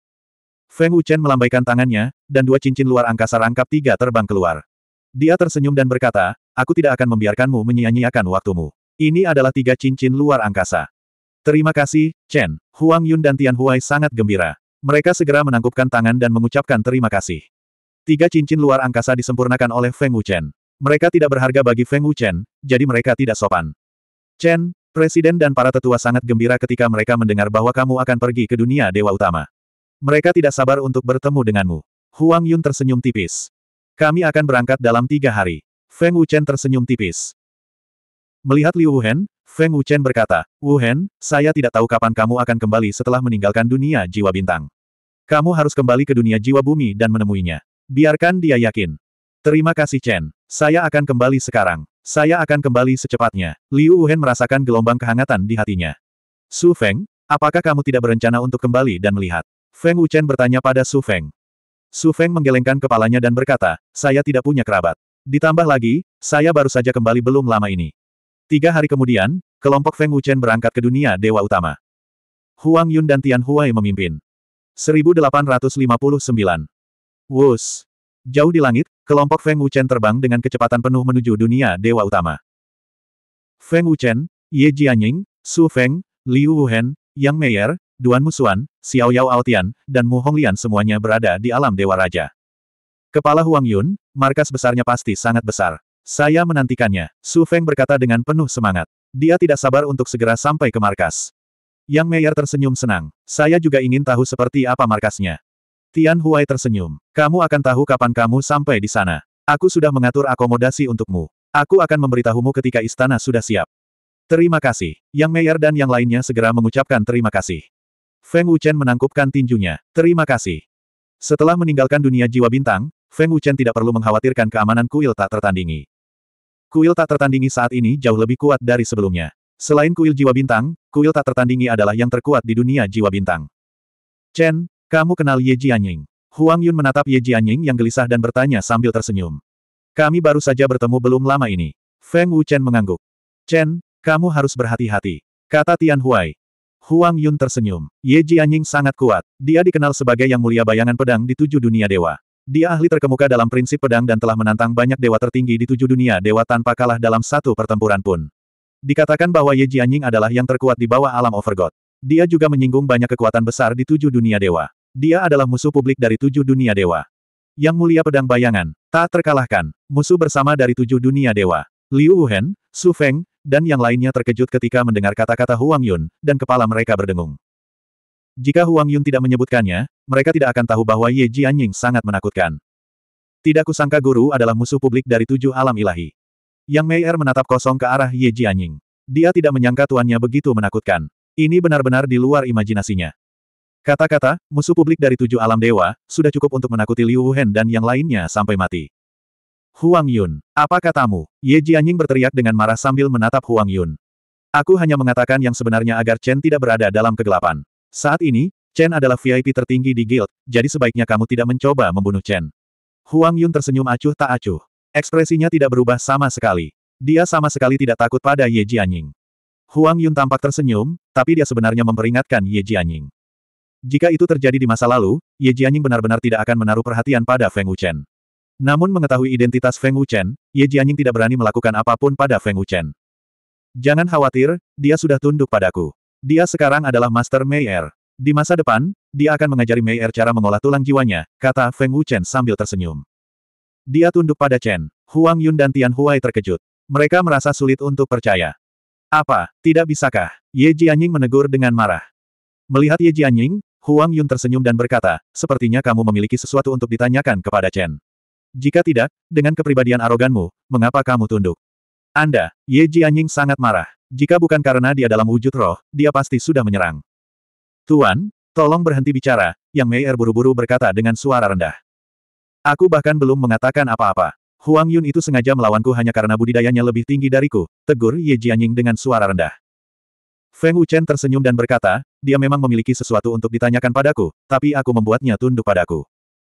Feng Wuchen melambaikan tangannya, dan dua cincin luar angkasa rangkap tiga terbang keluar. Dia tersenyum dan berkata, aku tidak akan membiarkanmu menyia-nyiakan waktumu. Ini adalah tiga cincin luar angkasa. Terima kasih, Chen, Huang Yun dan Tian Huai sangat gembira. Mereka segera menangkupkan tangan dan mengucapkan terima kasih. Tiga cincin luar angkasa disempurnakan oleh Feng Wuchen. Mereka tidak berharga bagi Feng Wuchen, jadi mereka tidak sopan. Chen, Presiden dan para tetua sangat gembira ketika mereka mendengar bahwa kamu akan pergi ke dunia Dewa Utama. Mereka tidak sabar untuk bertemu denganmu. Huang Yun tersenyum tipis. Kami akan berangkat dalam tiga hari. Feng Wuchen tersenyum tipis. Melihat Liu Wuhan, Feng Wuchen berkata, Wuhan, saya tidak tahu kapan kamu akan kembali setelah meninggalkan dunia jiwa bintang. Kamu harus kembali ke dunia jiwa bumi dan menemuinya. Biarkan dia yakin. Terima kasih Chen. Saya akan kembali sekarang. Saya akan kembali secepatnya. Liu Wuhen merasakan gelombang kehangatan di hatinya. Su Feng, apakah kamu tidak berencana untuk kembali dan melihat? Feng Wuchen bertanya pada Su Feng. Su Feng menggelengkan kepalanya dan berkata, saya tidak punya kerabat. Ditambah lagi, saya baru saja kembali belum lama ini. Tiga hari kemudian, kelompok Feng Wuchen berangkat ke dunia Dewa Utama. Huang Yun dan Tian Huai memimpin. 1859. Wus. Jauh di langit, kelompok Feng Wuchen terbang dengan kecepatan penuh menuju dunia Dewa Utama. Feng Wuchen, Ye Jianying, Su Feng, Liu Wuhen, Yang Meier, Duan Musuan, Xiao Yao Aotian, dan Mu Honglian semuanya berada di alam Dewa Raja. Kepala Huang Yun, markas besarnya pasti sangat besar. Saya menantikannya, Su Feng berkata dengan penuh semangat. Dia tidak sabar untuk segera sampai ke markas. Yang Meyer tersenyum senang. Saya juga ingin tahu seperti apa markasnya. Tian Huai tersenyum. Kamu akan tahu kapan kamu sampai di sana. Aku sudah mengatur akomodasi untukmu. Aku akan memberitahumu ketika istana sudah siap. Terima kasih. Yang Meyer dan yang lainnya segera mengucapkan terima kasih. Feng Wuchen menangkupkan tinjunya. Terima kasih. Setelah meninggalkan dunia jiwa bintang, Feng Wuchen tidak perlu mengkhawatirkan keamanan kuil tak tertandingi. Kuil tak tertandingi saat ini jauh lebih kuat dari sebelumnya. Selain kuil jiwa bintang, kuil tak tertandingi adalah yang terkuat di dunia jiwa bintang. Chen, kamu kenal Ye Jianying. Huang Yun menatap Ye Jianying yang gelisah dan bertanya sambil tersenyum. Kami baru saja bertemu belum lama ini. Feng Wuchen mengangguk. Chen, kamu harus berhati-hati. Kata Tian Huai. Huang Yun tersenyum. Ye Jianying sangat kuat. Dia dikenal sebagai yang mulia bayangan pedang di tujuh dunia dewa. Dia ahli terkemuka dalam prinsip pedang dan telah menantang banyak dewa tertinggi di tujuh dunia dewa tanpa kalah dalam satu pertempuran pun. Dikatakan bahwa Ye Jianying adalah yang terkuat di bawah alam Overgod. Dia juga menyinggung banyak kekuatan besar di tujuh dunia dewa. Dia adalah musuh publik dari tujuh dunia dewa. Yang mulia pedang bayangan, tak terkalahkan, musuh bersama dari tujuh dunia dewa. Liu Wuhen, Su Feng, dan yang lainnya terkejut ketika mendengar kata-kata Huang Yun, dan kepala mereka berdengung. Jika Huang Yun tidak menyebutkannya, mereka tidak akan tahu bahwa Ye Jianying sangat menakutkan. Tidak kusangka guru adalah musuh publik dari tujuh alam ilahi. Yang Meier menatap kosong ke arah Ye Jianying. Dia tidak menyangka tuannya begitu menakutkan. Ini benar-benar di luar imajinasinya. Kata-kata, musuh publik dari tujuh alam dewa, sudah cukup untuk menakuti Liu Wuhen dan yang lainnya sampai mati. Huang Yun, apa katamu? Ye Jianying berteriak dengan marah sambil menatap Huang Yun. Aku hanya mengatakan yang sebenarnya agar Chen tidak berada dalam kegelapan. Saat ini, Chen adalah VIP tertinggi di guild, jadi sebaiknya kamu tidak mencoba membunuh Chen. Huang Yun tersenyum acuh tak acuh. Ekspresinya tidak berubah sama sekali. Dia sama sekali tidak takut pada Ye Jianying. Huang Yun tampak tersenyum, tapi dia sebenarnya memperingatkan Ye Jianying. Jika itu terjadi di masa lalu, Ye Jianying benar-benar tidak akan menaruh perhatian pada Feng Wuchen. Namun mengetahui identitas Feng Wuchen, Ye Jianying tidak berani melakukan apapun pada Feng Wuchen. Jangan khawatir, dia sudah tunduk padaku. Dia sekarang adalah Master Meier. Di masa depan, dia akan mengajari Meier cara mengolah tulang jiwanya, kata Feng Wuchen sambil tersenyum. Dia tunduk pada Chen, Huang Yun dan Tian Huai terkejut. Mereka merasa sulit untuk percaya. Apa, tidak bisakah? Ye Jianying menegur dengan marah. Melihat Ye Jianying, Huang Yun tersenyum dan berkata, sepertinya kamu memiliki sesuatu untuk ditanyakan kepada Chen. Jika tidak, dengan kepribadian aroganmu, mengapa kamu tunduk? Anda, Ye Ji Jianying sangat marah. Jika bukan karena dia dalam wujud roh, dia pasti sudah menyerang. Tuan, tolong berhenti bicara, Yang Meier buru-buru berkata dengan suara rendah. Aku bahkan belum mengatakan apa-apa. Huang Yun itu sengaja melawanku hanya karena budidayanya lebih tinggi dariku, tegur Ye Ji Jianying dengan suara rendah. Feng Wuchen tersenyum dan berkata, dia memang memiliki sesuatu untuk ditanyakan padaku, tapi aku membuatnya tunduk padaku.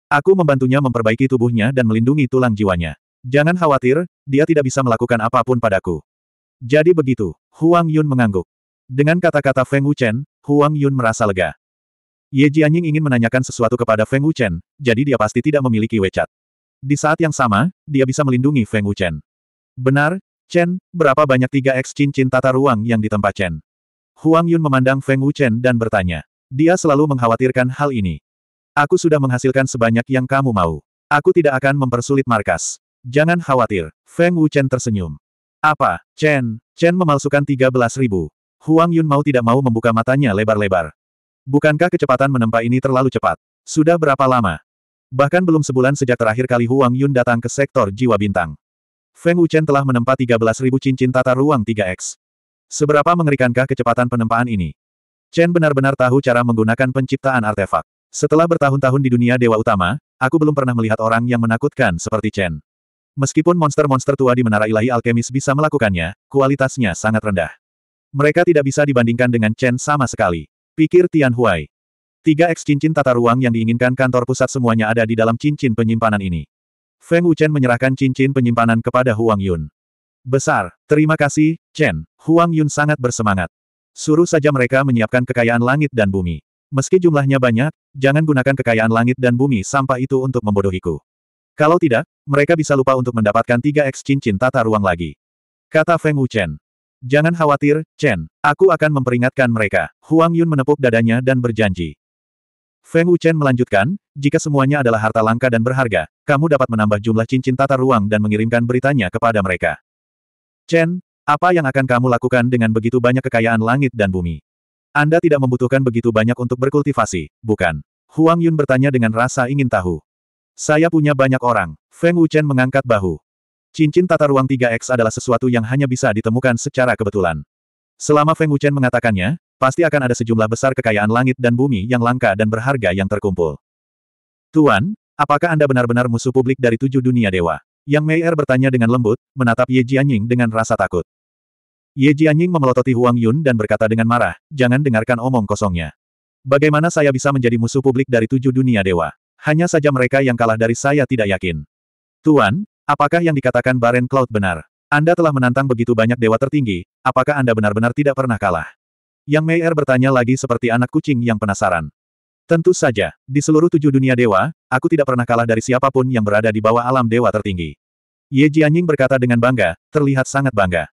Aku membantunya memperbaiki tubuhnya dan melindungi tulang jiwanya. Jangan khawatir, dia tidak bisa melakukan apapun padaku. Jadi begitu, Huang Yun mengangguk. Dengan kata-kata Feng Wuchen, Huang Yun merasa lega. Ye Jianying ingin menanyakan sesuatu kepada Feng Wuchen, jadi dia pasti tidak memiliki WeChat. Di saat yang sama, dia bisa melindungi Feng Wuchen. Benar, Chen, berapa banyak 3x cincin tata ruang yang ditempa Chen? Huang Yun memandang Feng Wuchen dan bertanya. Dia selalu mengkhawatirkan hal ini. Aku sudah menghasilkan sebanyak yang kamu mau. Aku tidak akan mempersulit markas. Jangan khawatir, Feng Wuchen tersenyum. Apa, Chen? Chen memalsukan 13 ribu. Huang Yun mau tidak mau membuka matanya lebar-lebar. Bukankah kecepatan menempa ini terlalu cepat? Sudah berapa lama? Bahkan belum sebulan sejak terakhir kali Huang Yun datang ke sektor jiwa bintang. Feng Wuchen telah menempa 13.000 cincin tata ruang 3X. Seberapa mengerikankah kecepatan penempaan ini? Chen benar-benar tahu cara menggunakan penciptaan artefak. Setelah bertahun-tahun di dunia dewa utama, aku belum pernah melihat orang yang menakutkan seperti Chen. Meskipun monster-monster tua di Menara Ilahi Alkemis bisa melakukannya, kualitasnya sangat rendah. Mereka tidak bisa dibandingkan dengan Chen sama sekali. Pikir Tian Huai. Tiga eks cincin tata ruang yang diinginkan kantor pusat semuanya ada di dalam cincin penyimpanan ini. Feng Wuchen menyerahkan cincin penyimpanan kepada Huang Yun. Besar, terima kasih, Chen. Huang Yun sangat bersemangat. Suruh saja mereka menyiapkan kekayaan langit dan bumi. Meski jumlahnya banyak, jangan gunakan kekayaan langit dan bumi sampah itu untuk membodohiku. Kalau tidak, mereka bisa lupa untuk mendapatkan tiga eks cincin tata ruang lagi. Kata Feng Wuchen. Jangan khawatir, Chen. Aku akan memperingatkan mereka. Huang Yun menepuk dadanya dan berjanji. Feng Wuchen melanjutkan, jika semuanya adalah harta langka dan berharga, kamu dapat menambah jumlah cincin tata ruang dan mengirimkan beritanya kepada mereka. Chen, apa yang akan kamu lakukan dengan begitu banyak kekayaan langit dan bumi? Anda tidak membutuhkan begitu banyak untuk berkultivasi, bukan? Huang Yun bertanya dengan rasa ingin tahu. Saya punya banyak orang. Feng Wuchen mengangkat bahu. Cincin tata ruang 3X adalah sesuatu yang hanya bisa ditemukan secara kebetulan. Selama Feng Wuchen mengatakannya, pasti akan ada sejumlah besar kekayaan langit dan bumi yang langka dan berharga yang terkumpul. Tuan, apakah Anda benar-benar musuh publik dari tujuh dunia dewa? Yang Meier bertanya dengan lembut, menatap Ye Jianying dengan rasa takut. Ye Jianying memelototi Huang Yun dan berkata dengan marah, jangan dengarkan omong kosongnya. Bagaimana saya bisa menjadi musuh publik dari tujuh dunia dewa? Hanya saja mereka yang kalah dari saya tidak yakin. Tuan, apakah yang dikatakan Baren Cloud benar? Anda telah menantang begitu banyak dewa tertinggi, apakah Anda benar-benar tidak pernah kalah? Yang Meier bertanya lagi seperti anak kucing yang penasaran. Tentu saja, di seluruh tujuh dunia dewa, aku tidak pernah kalah dari siapapun yang berada di bawah alam dewa tertinggi. Ye Jianying berkata dengan bangga, terlihat sangat bangga.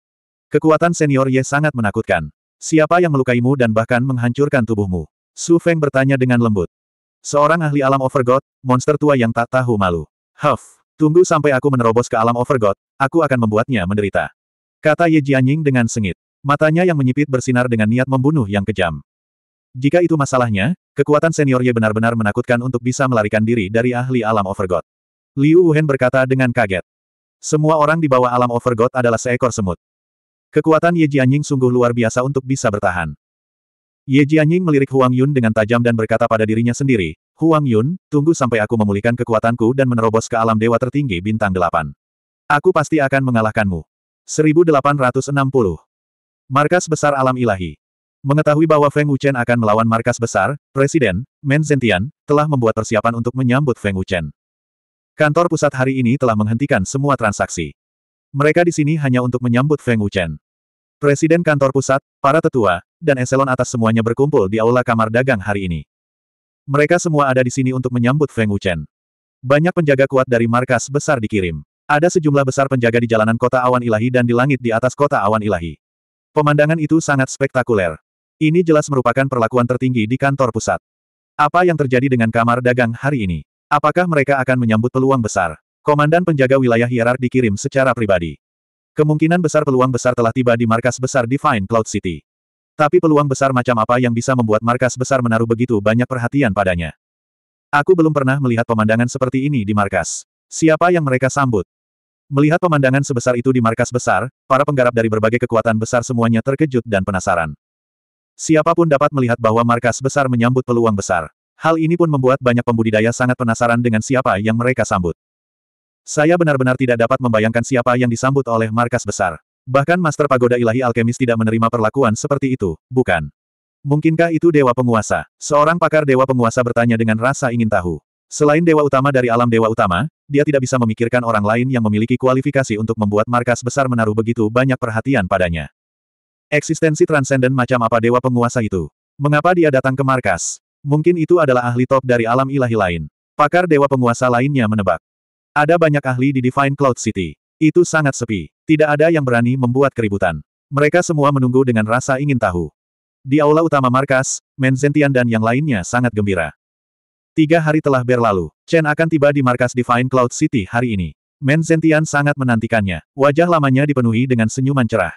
Kekuatan senior Ye sangat menakutkan. Siapa yang melukaimu dan bahkan menghancurkan tubuhmu? Su Feng bertanya dengan lembut. Seorang ahli alam Overgod, monster tua yang tak tahu malu. Huff, tunggu sampai aku menerobos ke alam Overgod, aku akan membuatnya menderita. Kata Ye Jianying dengan sengit. Matanya yang menyipit bersinar dengan niat membunuh yang kejam. Jika itu masalahnya, kekuatan senior Ye benar-benar menakutkan untuk bisa melarikan diri dari ahli alam Overgod. Liu Wuhen berkata dengan kaget. Semua orang di bawah alam Overgod adalah seekor semut. Kekuatan Ye Jianying sungguh luar biasa untuk bisa bertahan. Ye Jianying melirik Huang Yun dengan tajam dan berkata pada dirinya sendiri, Huang Yun, tunggu sampai aku memulihkan kekuatanku dan menerobos ke alam dewa tertinggi bintang delapan. Aku pasti akan mengalahkanmu. 1860. Markas Besar Alam Ilahi Mengetahui bahwa Feng Wuchen akan melawan markas besar, Presiden, Men Zentian, telah membuat persiapan untuk menyambut Feng Wuchen. Kantor pusat hari ini telah menghentikan semua transaksi. Mereka di sini hanya untuk menyambut Feng Wuchen. Presiden kantor pusat, para tetua, dan eselon atas semuanya berkumpul di aula kamar dagang hari ini. Mereka semua ada di sini untuk menyambut Feng Wuchen. Banyak penjaga kuat dari markas besar dikirim. Ada sejumlah besar penjaga di jalanan kota awan ilahi dan di langit di atas kota awan ilahi. Pemandangan itu sangat spektakuler. Ini jelas merupakan perlakuan tertinggi di kantor pusat. Apa yang terjadi dengan kamar dagang hari ini? Apakah mereka akan menyambut peluang besar? Komandan penjaga wilayah hierar dikirim secara pribadi. Kemungkinan besar peluang besar telah tiba di markas besar Divine Cloud City. Tapi peluang besar macam apa yang bisa membuat markas besar menaruh begitu banyak perhatian padanya? Aku belum pernah melihat pemandangan seperti ini di markas. Siapa yang mereka sambut? Melihat pemandangan sebesar itu di markas besar, para penggarap dari berbagai kekuatan besar semuanya terkejut dan penasaran. Siapapun dapat melihat bahwa markas besar menyambut peluang besar. Hal ini pun membuat banyak pembudidaya sangat penasaran dengan siapa yang mereka sambut. Saya benar-benar tidak dapat membayangkan siapa yang disambut oleh markas besar. Bahkan Master Pagoda Ilahi Alkemis tidak menerima perlakuan seperti itu, bukan? Mungkinkah itu Dewa Penguasa? Seorang pakar Dewa Penguasa bertanya dengan rasa ingin tahu. Selain Dewa Utama dari alam Dewa Utama, dia tidak bisa memikirkan orang lain yang memiliki kualifikasi untuk membuat markas besar menaruh begitu banyak perhatian padanya. Eksistensi transenden macam apa Dewa Penguasa itu? Mengapa dia datang ke markas? Mungkin itu adalah ahli top dari alam ilahi lain. Pakar Dewa Penguasa lainnya menebak. Ada banyak ahli di Divine Cloud City. Itu sangat sepi. Tidak ada yang berani membuat keributan. Mereka semua menunggu dengan rasa ingin tahu. Di aula utama markas, Menzentian dan yang lainnya sangat gembira. Tiga hari telah berlalu. Chen akan tiba di markas Divine Cloud City hari ini. Menzentian sangat menantikannya. Wajah lamanya dipenuhi dengan senyuman cerah.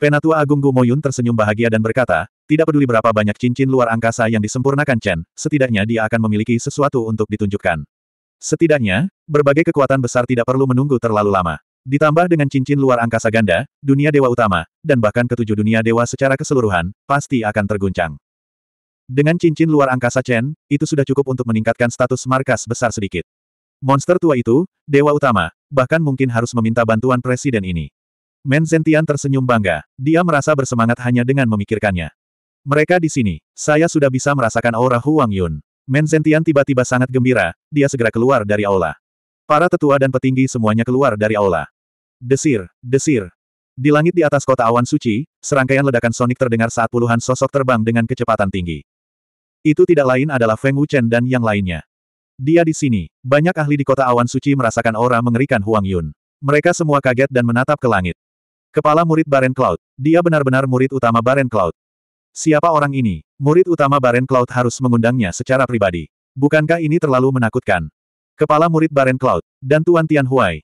Penatua Agung Gumoyun tersenyum bahagia dan berkata, tidak peduli berapa banyak cincin luar angkasa yang disempurnakan Chen, setidaknya dia akan memiliki sesuatu untuk ditunjukkan. Setidaknya, berbagai kekuatan besar tidak perlu menunggu terlalu lama. Ditambah dengan cincin luar angkasa ganda, dunia dewa utama, dan bahkan ketujuh dunia dewa secara keseluruhan, pasti akan terguncang. Dengan cincin luar angkasa Chen, itu sudah cukup untuk meningkatkan status markas besar sedikit. Monster tua itu, dewa utama, bahkan mungkin harus meminta bantuan presiden ini. Men Zentian tersenyum bangga, dia merasa bersemangat hanya dengan memikirkannya. Mereka di sini, saya sudah bisa merasakan aura Huang Yun. Menzentian tiba-tiba sangat gembira, dia segera keluar dari aula. Para tetua dan petinggi semuanya keluar dari aula. Desir, desir. Di langit di atas kota awan suci, serangkaian ledakan sonik terdengar saat puluhan sosok terbang dengan kecepatan tinggi. Itu tidak lain adalah Feng Wuchen dan yang lainnya. Dia di sini, banyak ahli di kota awan suci merasakan aura mengerikan Huang Yun. Mereka semua kaget dan menatap ke langit. Kepala murid Baren Cloud. Dia benar-benar murid utama Baren Cloud. Siapa orang ini? Murid utama Baren Cloud harus mengundangnya secara pribadi. Bukankah ini terlalu menakutkan? Kepala murid Baren Cloud, dan Tuan Tian Huai.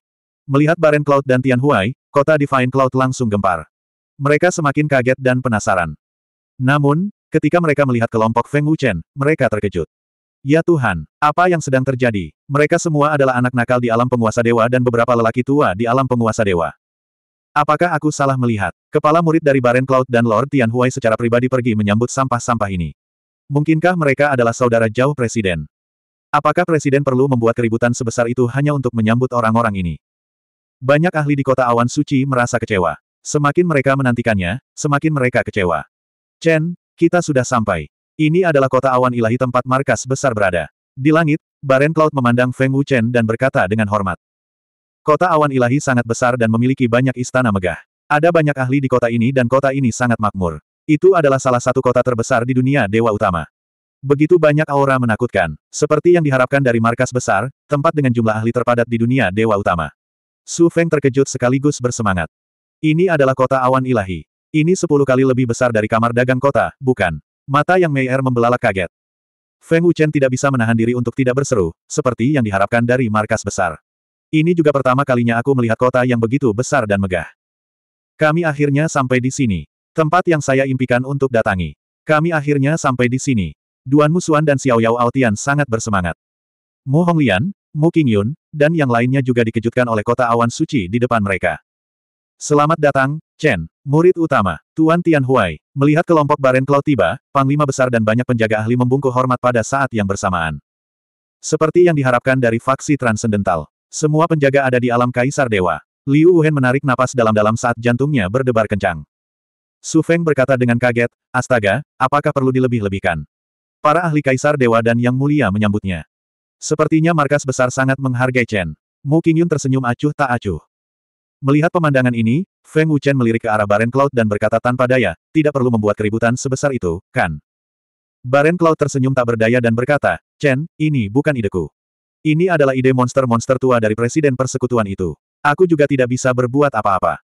Melihat Baren Cloud dan Tian Huai, kota Divine Cloud langsung gempar. Mereka semakin kaget dan penasaran. Namun, ketika mereka melihat kelompok Feng Wuchen, mereka terkejut. Ya Tuhan, apa yang sedang terjadi? Mereka semua adalah anak nakal di alam penguasa dewa dan beberapa lelaki tua di alam penguasa dewa. Apakah aku salah melihat? Kepala murid dari Baren Cloud dan Lord Tianhuai secara pribadi pergi menyambut sampah-sampah ini. Mungkinkah mereka adalah saudara jauh presiden? Apakah presiden perlu membuat keributan sebesar itu hanya untuk menyambut orang-orang ini? Banyak ahli di kota awan suci merasa kecewa. Semakin mereka menantikannya, semakin mereka kecewa. Chen, kita sudah sampai. Ini adalah kota awan ilahi tempat markas besar berada. Di langit, Baren Cloud memandang Feng Wu Chen dan berkata dengan hormat. Kota awan ilahi sangat besar dan memiliki banyak istana megah. Ada banyak ahli di kota ini dan kota ini sangat makmur. Itu adalah salah satu kota terbesar di dunia dewa utama. Begitu banyak aura menakutkan, seperti yang diharapkan dari markas besar, tempat dengan jumlah ahli terpadat di dunia dewa utama. Su Feng terkejut sekaligus bersemangat. Ini adalah kota awan ilahi. Ini sepuluh kali lebih besar dari kamar dagang kota, bukan? Mata yang Meier membelalak kaget. Feng Wuchen tidak bisa menahan diri untuk tidak berseru, seperti yang diharapkan dari markas besar. Ini juga pertama kalinya aku melihat kota yang begitu besar dan megah. Kami akhirnya sampai di sini. Tempat yang saya impikan untuk datangi. Kami akhirnya sampai di sini. Duan Musuan dan Xiao Yao Aotian sangat bersemangat. Mu Honglian, Mu Qingyun, dan yang lainnya juga dikejutkan oleh kota awan suci di depan mereka. Selamat datang, Chen, murid utama, Tuan Tianhuai. Melihat kelompok Baren Klau tiba, Panglima Besar dan banyak penjaga ahli membungkuk hormat pada saat yang bersamaan. Seperti yang diharapkan dari faksi transendental. Semua penjaga ada di alam kaisar dewa. Liu Wuhan menarik napas dalam-dalam saat jantungnya berdebar kencang. Su Feng berkata dengan kaget, astaga, apakah perlu dilebih-lebihkan? Para ahli kaisar dewa dan yang mulia menyambutnya. Sepertinya markas besar sangat menghargai Chen. Mu Qingyun tersenyum acuh tak acuh. Melihat pemandangan ini, Feng Wuchen melirik ke arah Baren Cloud dan berkata tanpa daya, tidak perlu membuat keributan sebesar itu, kan? Baren Cloud tersenyum tak berdaya dan berkata, Chen, ini bukan ideku. Ini adalah ide monster-monster tua dari Presiden Persekutuan itu. Aku juga tidak bisa berbuat apa-apa.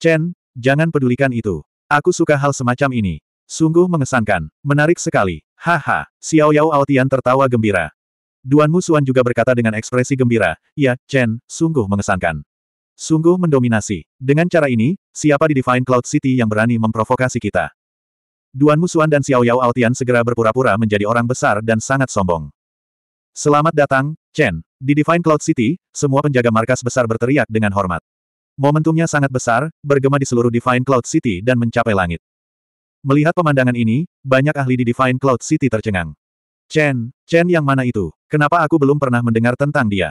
Chen, jangan pedulikan itu. Aku suka hal semacam ini. Sungguh mengesankan. Menarik sekali. Haha, Xiao Yao Altian tertawa gembira. Duan Musuan juga berkata dengan ekspresi gembira, ya, Chen, sungguh mengesankan. Sungguh mendominasi. Dengan cara ini, siapa di Divine Cloud City yang berani memprovokasi kita? Duan Musuan dan Xiao Yao Altian segera berpura-pura menjadi orang besar dan sangat sombong. Selamat datang, Chen. Di Divine Cloud City, semua penjaga markas besar berteriak dengan hormat. Momentumnya sangat besar, bergema di seluruh Divine Cloud City dan mencapai langit. Melihat pemandangan ini, banyak ahli di Divine Cloud City tercengang. Chen, Chen yang mana itu? Kenapa aku belum pernah mendengar tentang dia?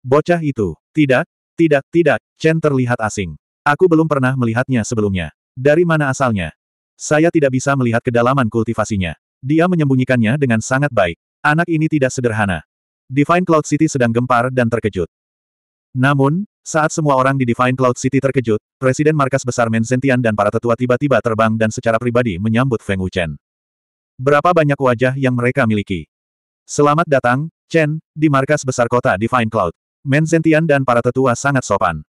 Bocah itu. Tidak, tidak, tidak, Chen terlihat asing. Aku belum pernah melihatnya sebelumnya. Dari mana asalnya? Saya tidak bisa melihat kedalaman kultivasinya. Dia menyembunyikannya dengan sangat baik. Anak ini tidak sederhana. Divine Cloud City sedang gempar dan terkejut. Namun, saat semua orang di Divine Cloud City terkejut, Presiden Markas Besar Menzentian dan para tetua tiba-tiba terbang dan secara pribadi menyambut Feng Wuchen. Berapa banyak wajah yang mereka miliki? Selamat datang, Chen, di markas besar kota Divine Cloud. Menzentian dan para tetua sangat sopan.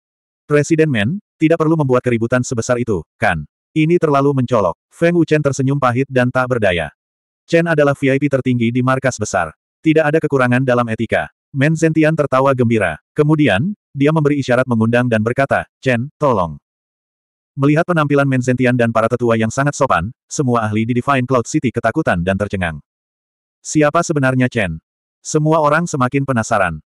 Presiden Men, tidak perlu membuat keributan sebesar itu, kan? Ini terlalu mencolok. Feng Wuchen tersenyum pahit dan tak berdaya. Chen adalah VIP tertinggi di markas besar. Tidak ada kekurangan dalam etika. Men Zentian tertawa gembira. Kemudian, dia memberi isyarat mengundang dan berkata, Chen, tolong. Melihat penampilan Men Zentian dan para tetua yang sangat sopan, semua ahli di Divine Cloud City ketakutan dan tercengang. Siapa sebenarnya Chen? Semua orang semakin penasaran.